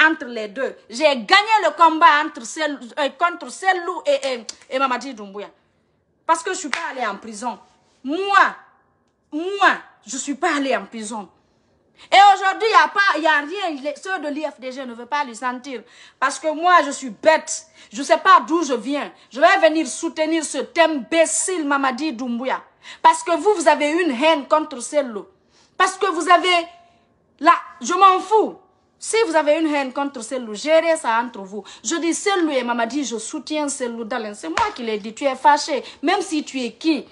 entre les deux. J'ai gagné le combat entre celle euh, contre Selou et, et, et Mamadi Doumbouya. Parce que je ne suis pas allée en prison. Moi, moi, je ne suis pas allée en prison. Et aujourd'hui, il n'y a, a, rien. ceux de l'IFDG ne veulent pas le sentir. Parce que moi, je suis bête. Je ne sais pas d'où je viens. Je vais venir soutenir ce thème imbécile Mamadi Doumbouya. Parce que vous, vous avez une haine contre Cellou. Parce que vous avez... Là, je m'en fous. Si vous avez une haine contre Cellou, gérez ça entre vous. Je dis Cellou et Mamadi, je soutiens Cellou Dalen. C'est moi qui l'ai dit. Tu es fâché. Même si tu es qui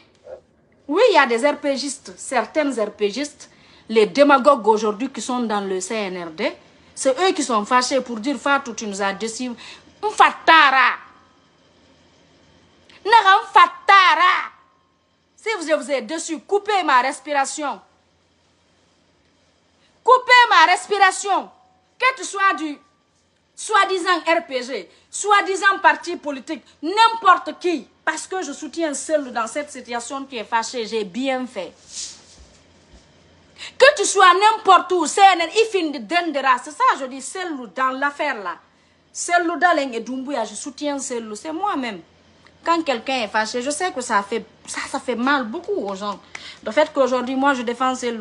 Oui, il y a des RPGistes. certains RPGistes les démagogues aujourd'hui qui sont dans le CNRD, c'est eux qui sont fâchés pour dire Fatou, tu nous as déçus. Mfatara. Un fatara !»« Si vous vous êtes dessus, coupez ma respiration. Coupez ma respiration. Que tu sois du soi-disant RPG, soi-disant parti politique, n'importe qui. Parce que je soutiens seul dans cette situation qui est fâchée. J'ai bien fait. Que tu sois n'importe où, CNN, dendera, c'est ça, je dis, celle dans l'affaire là. Celle d'Aleng et je soutiens celle c'est moi-même. Quand quelqu'un est fâché, je sais que ça fait, ça, ça fait mal beaucoup aux gens. Le fait qu'aujourd'hui, moi, je défends celle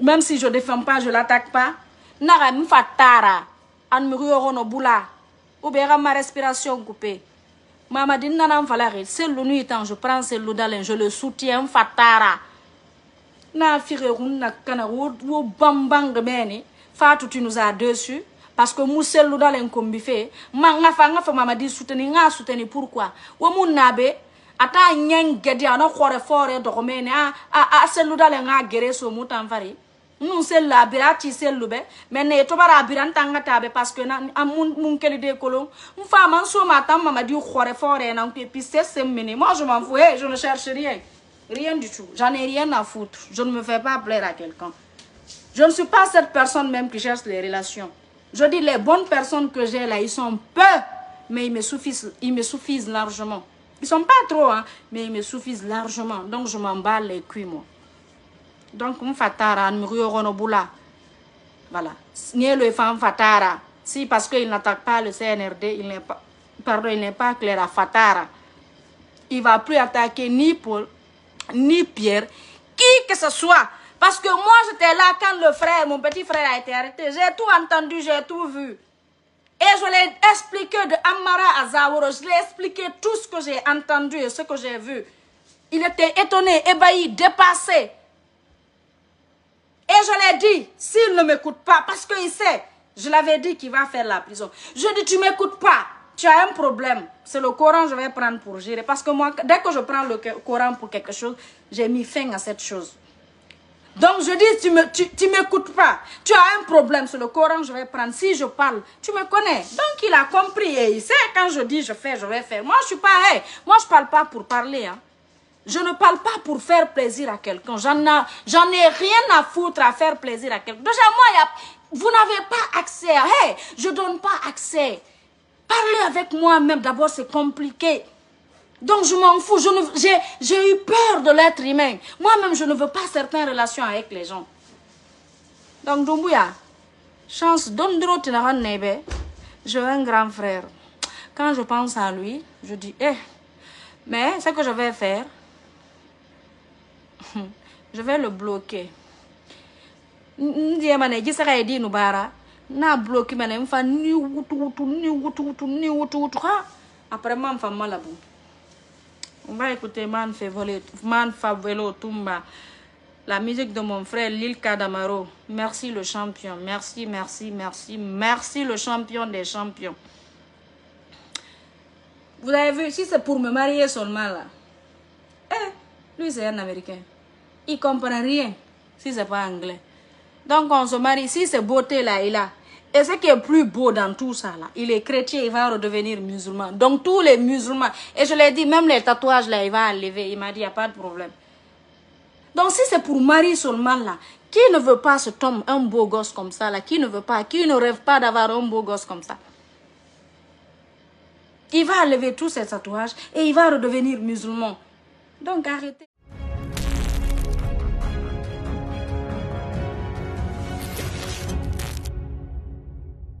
même si je ne défends pas, je ne l'attaque pas. Nara ne an pas boula, ou bien ma respiration coupée. ma nanan celle je prends celle d'Aleng, je le soutiens, fatara na na kana wo fatu tu nous a dessus parce que mousselou dans le fe ma nga fa nga fa mama soutenir soutenir pourquoi wo mon nabe ata nyen gedi ana khore fore do a a, a selu nga gere so mutan fari nous la abira ti selu be mais ne to bara parce que na amun mun de de kolon mfa man so nous mama di khore fore na ko puis c'est mene moi je m'en fous je ne cherche rien Rien du tout. J'en ai rien à foutre. Je ne me fais pas plaire à quelqu'un. Je ne suis pas cette personne même qui cherche les relations. Je dis, les bonnes personnes que j'ai là, ils sont peu, mais ils me suffisent, ils me suffisent largement. Ils sont pas trop, hein, mais ils me suffisent largement. Donc, je m'en bats les couilles, moi. Donc, Mfatara, hein, ronobula. Voilà. le Fatara. Si, parce qu'il n'attaque pas le CNRD, il n'est pas, pardon, il n'est pas clair à Fatara. Il va plus attaquer ni pour ni Pierre, qui que ce soit. Parce que moi, j'étais là quand le frère, mon petit frère, a été arrêté. J'ai tout entendu, j'ai tout vu. Et je l'ai expliqué de Amara à Zaworo. Je l'ai expliqué tout ce que j'ai entendu et ce que j'ai vu. Il était étonné, ébahi, dépassé. Et je l'ai dit, s'il ne m'écoute pas, parce qu'il sait, je l'avais dit qu'il va faire la prison. Je dis, tu m'écoutes pas tu as un problème, c'est le Coran que je vais prendre pour gérer. Parce que moi, dès que je prends le Coran pour quelque chose, j'ai mis fin à cette chose. Donc je dis, tu ne m'écoutes pas. Tu as un problème, c'est le Coran que je vais prendre. Si je parle, tu me connais. Donc il a compris et il sait quand je dis je fais, je vais faire. Moi, je suis pas, hey, moi je parle pas pour parler. Hein. Je ne parle pas pour faire plaisir à quelqu'un. J'en ai rien à foutre à faire plaisir à quelqu'un. Déjà, moi, y a, vous n'avez pas accès. Hey, je donne pas accès. Parler avec moi-même, d'abord, c'est compliqué. Donc, je m'en fous. J'ai eu peur de l'être humain. Moi-même, je ne veux pas certaines relations avec les gens. Donc, Dumbuya, chance, Nebe, eh J'ai un grand frère. Quand je pense à lui, je dis, eh, mais ce que je vais faire, je vais le bloquer n'a bloqué mais il me ni wutu wutu, ni wutu wutu, après, moi, je me On va écouter Man voler Man le Tumba, la musique de mon frère Lil Kadamaro. Merci le champion, merci, merci, merci, merci le champion des champions. Vous avez vu, si c'est pour me marier seulement là, eh, lui c'est un américain. Il comprend rien si c'est pas anglais. Donc on se marie, si c'est beauté là et là, et ce qui est plus beau dans tout ça, là, il est chrétien, il va redevenir musulman. Donc tous les musulmans, et je l'ai dit, même les tatouages, là, il va enlever. Il m'a dit, il n'y a pas de problème. Donc si c'est pour Marie seulement, là, qui ne veut pas se homme, un beau gosse comme ça, là, qui ne veut pas, qui ne rêve pas d'avoir un beau gosse comme ça Il va enlever tous ses tatouages et il va redevenir musulman. Donc arrêtez.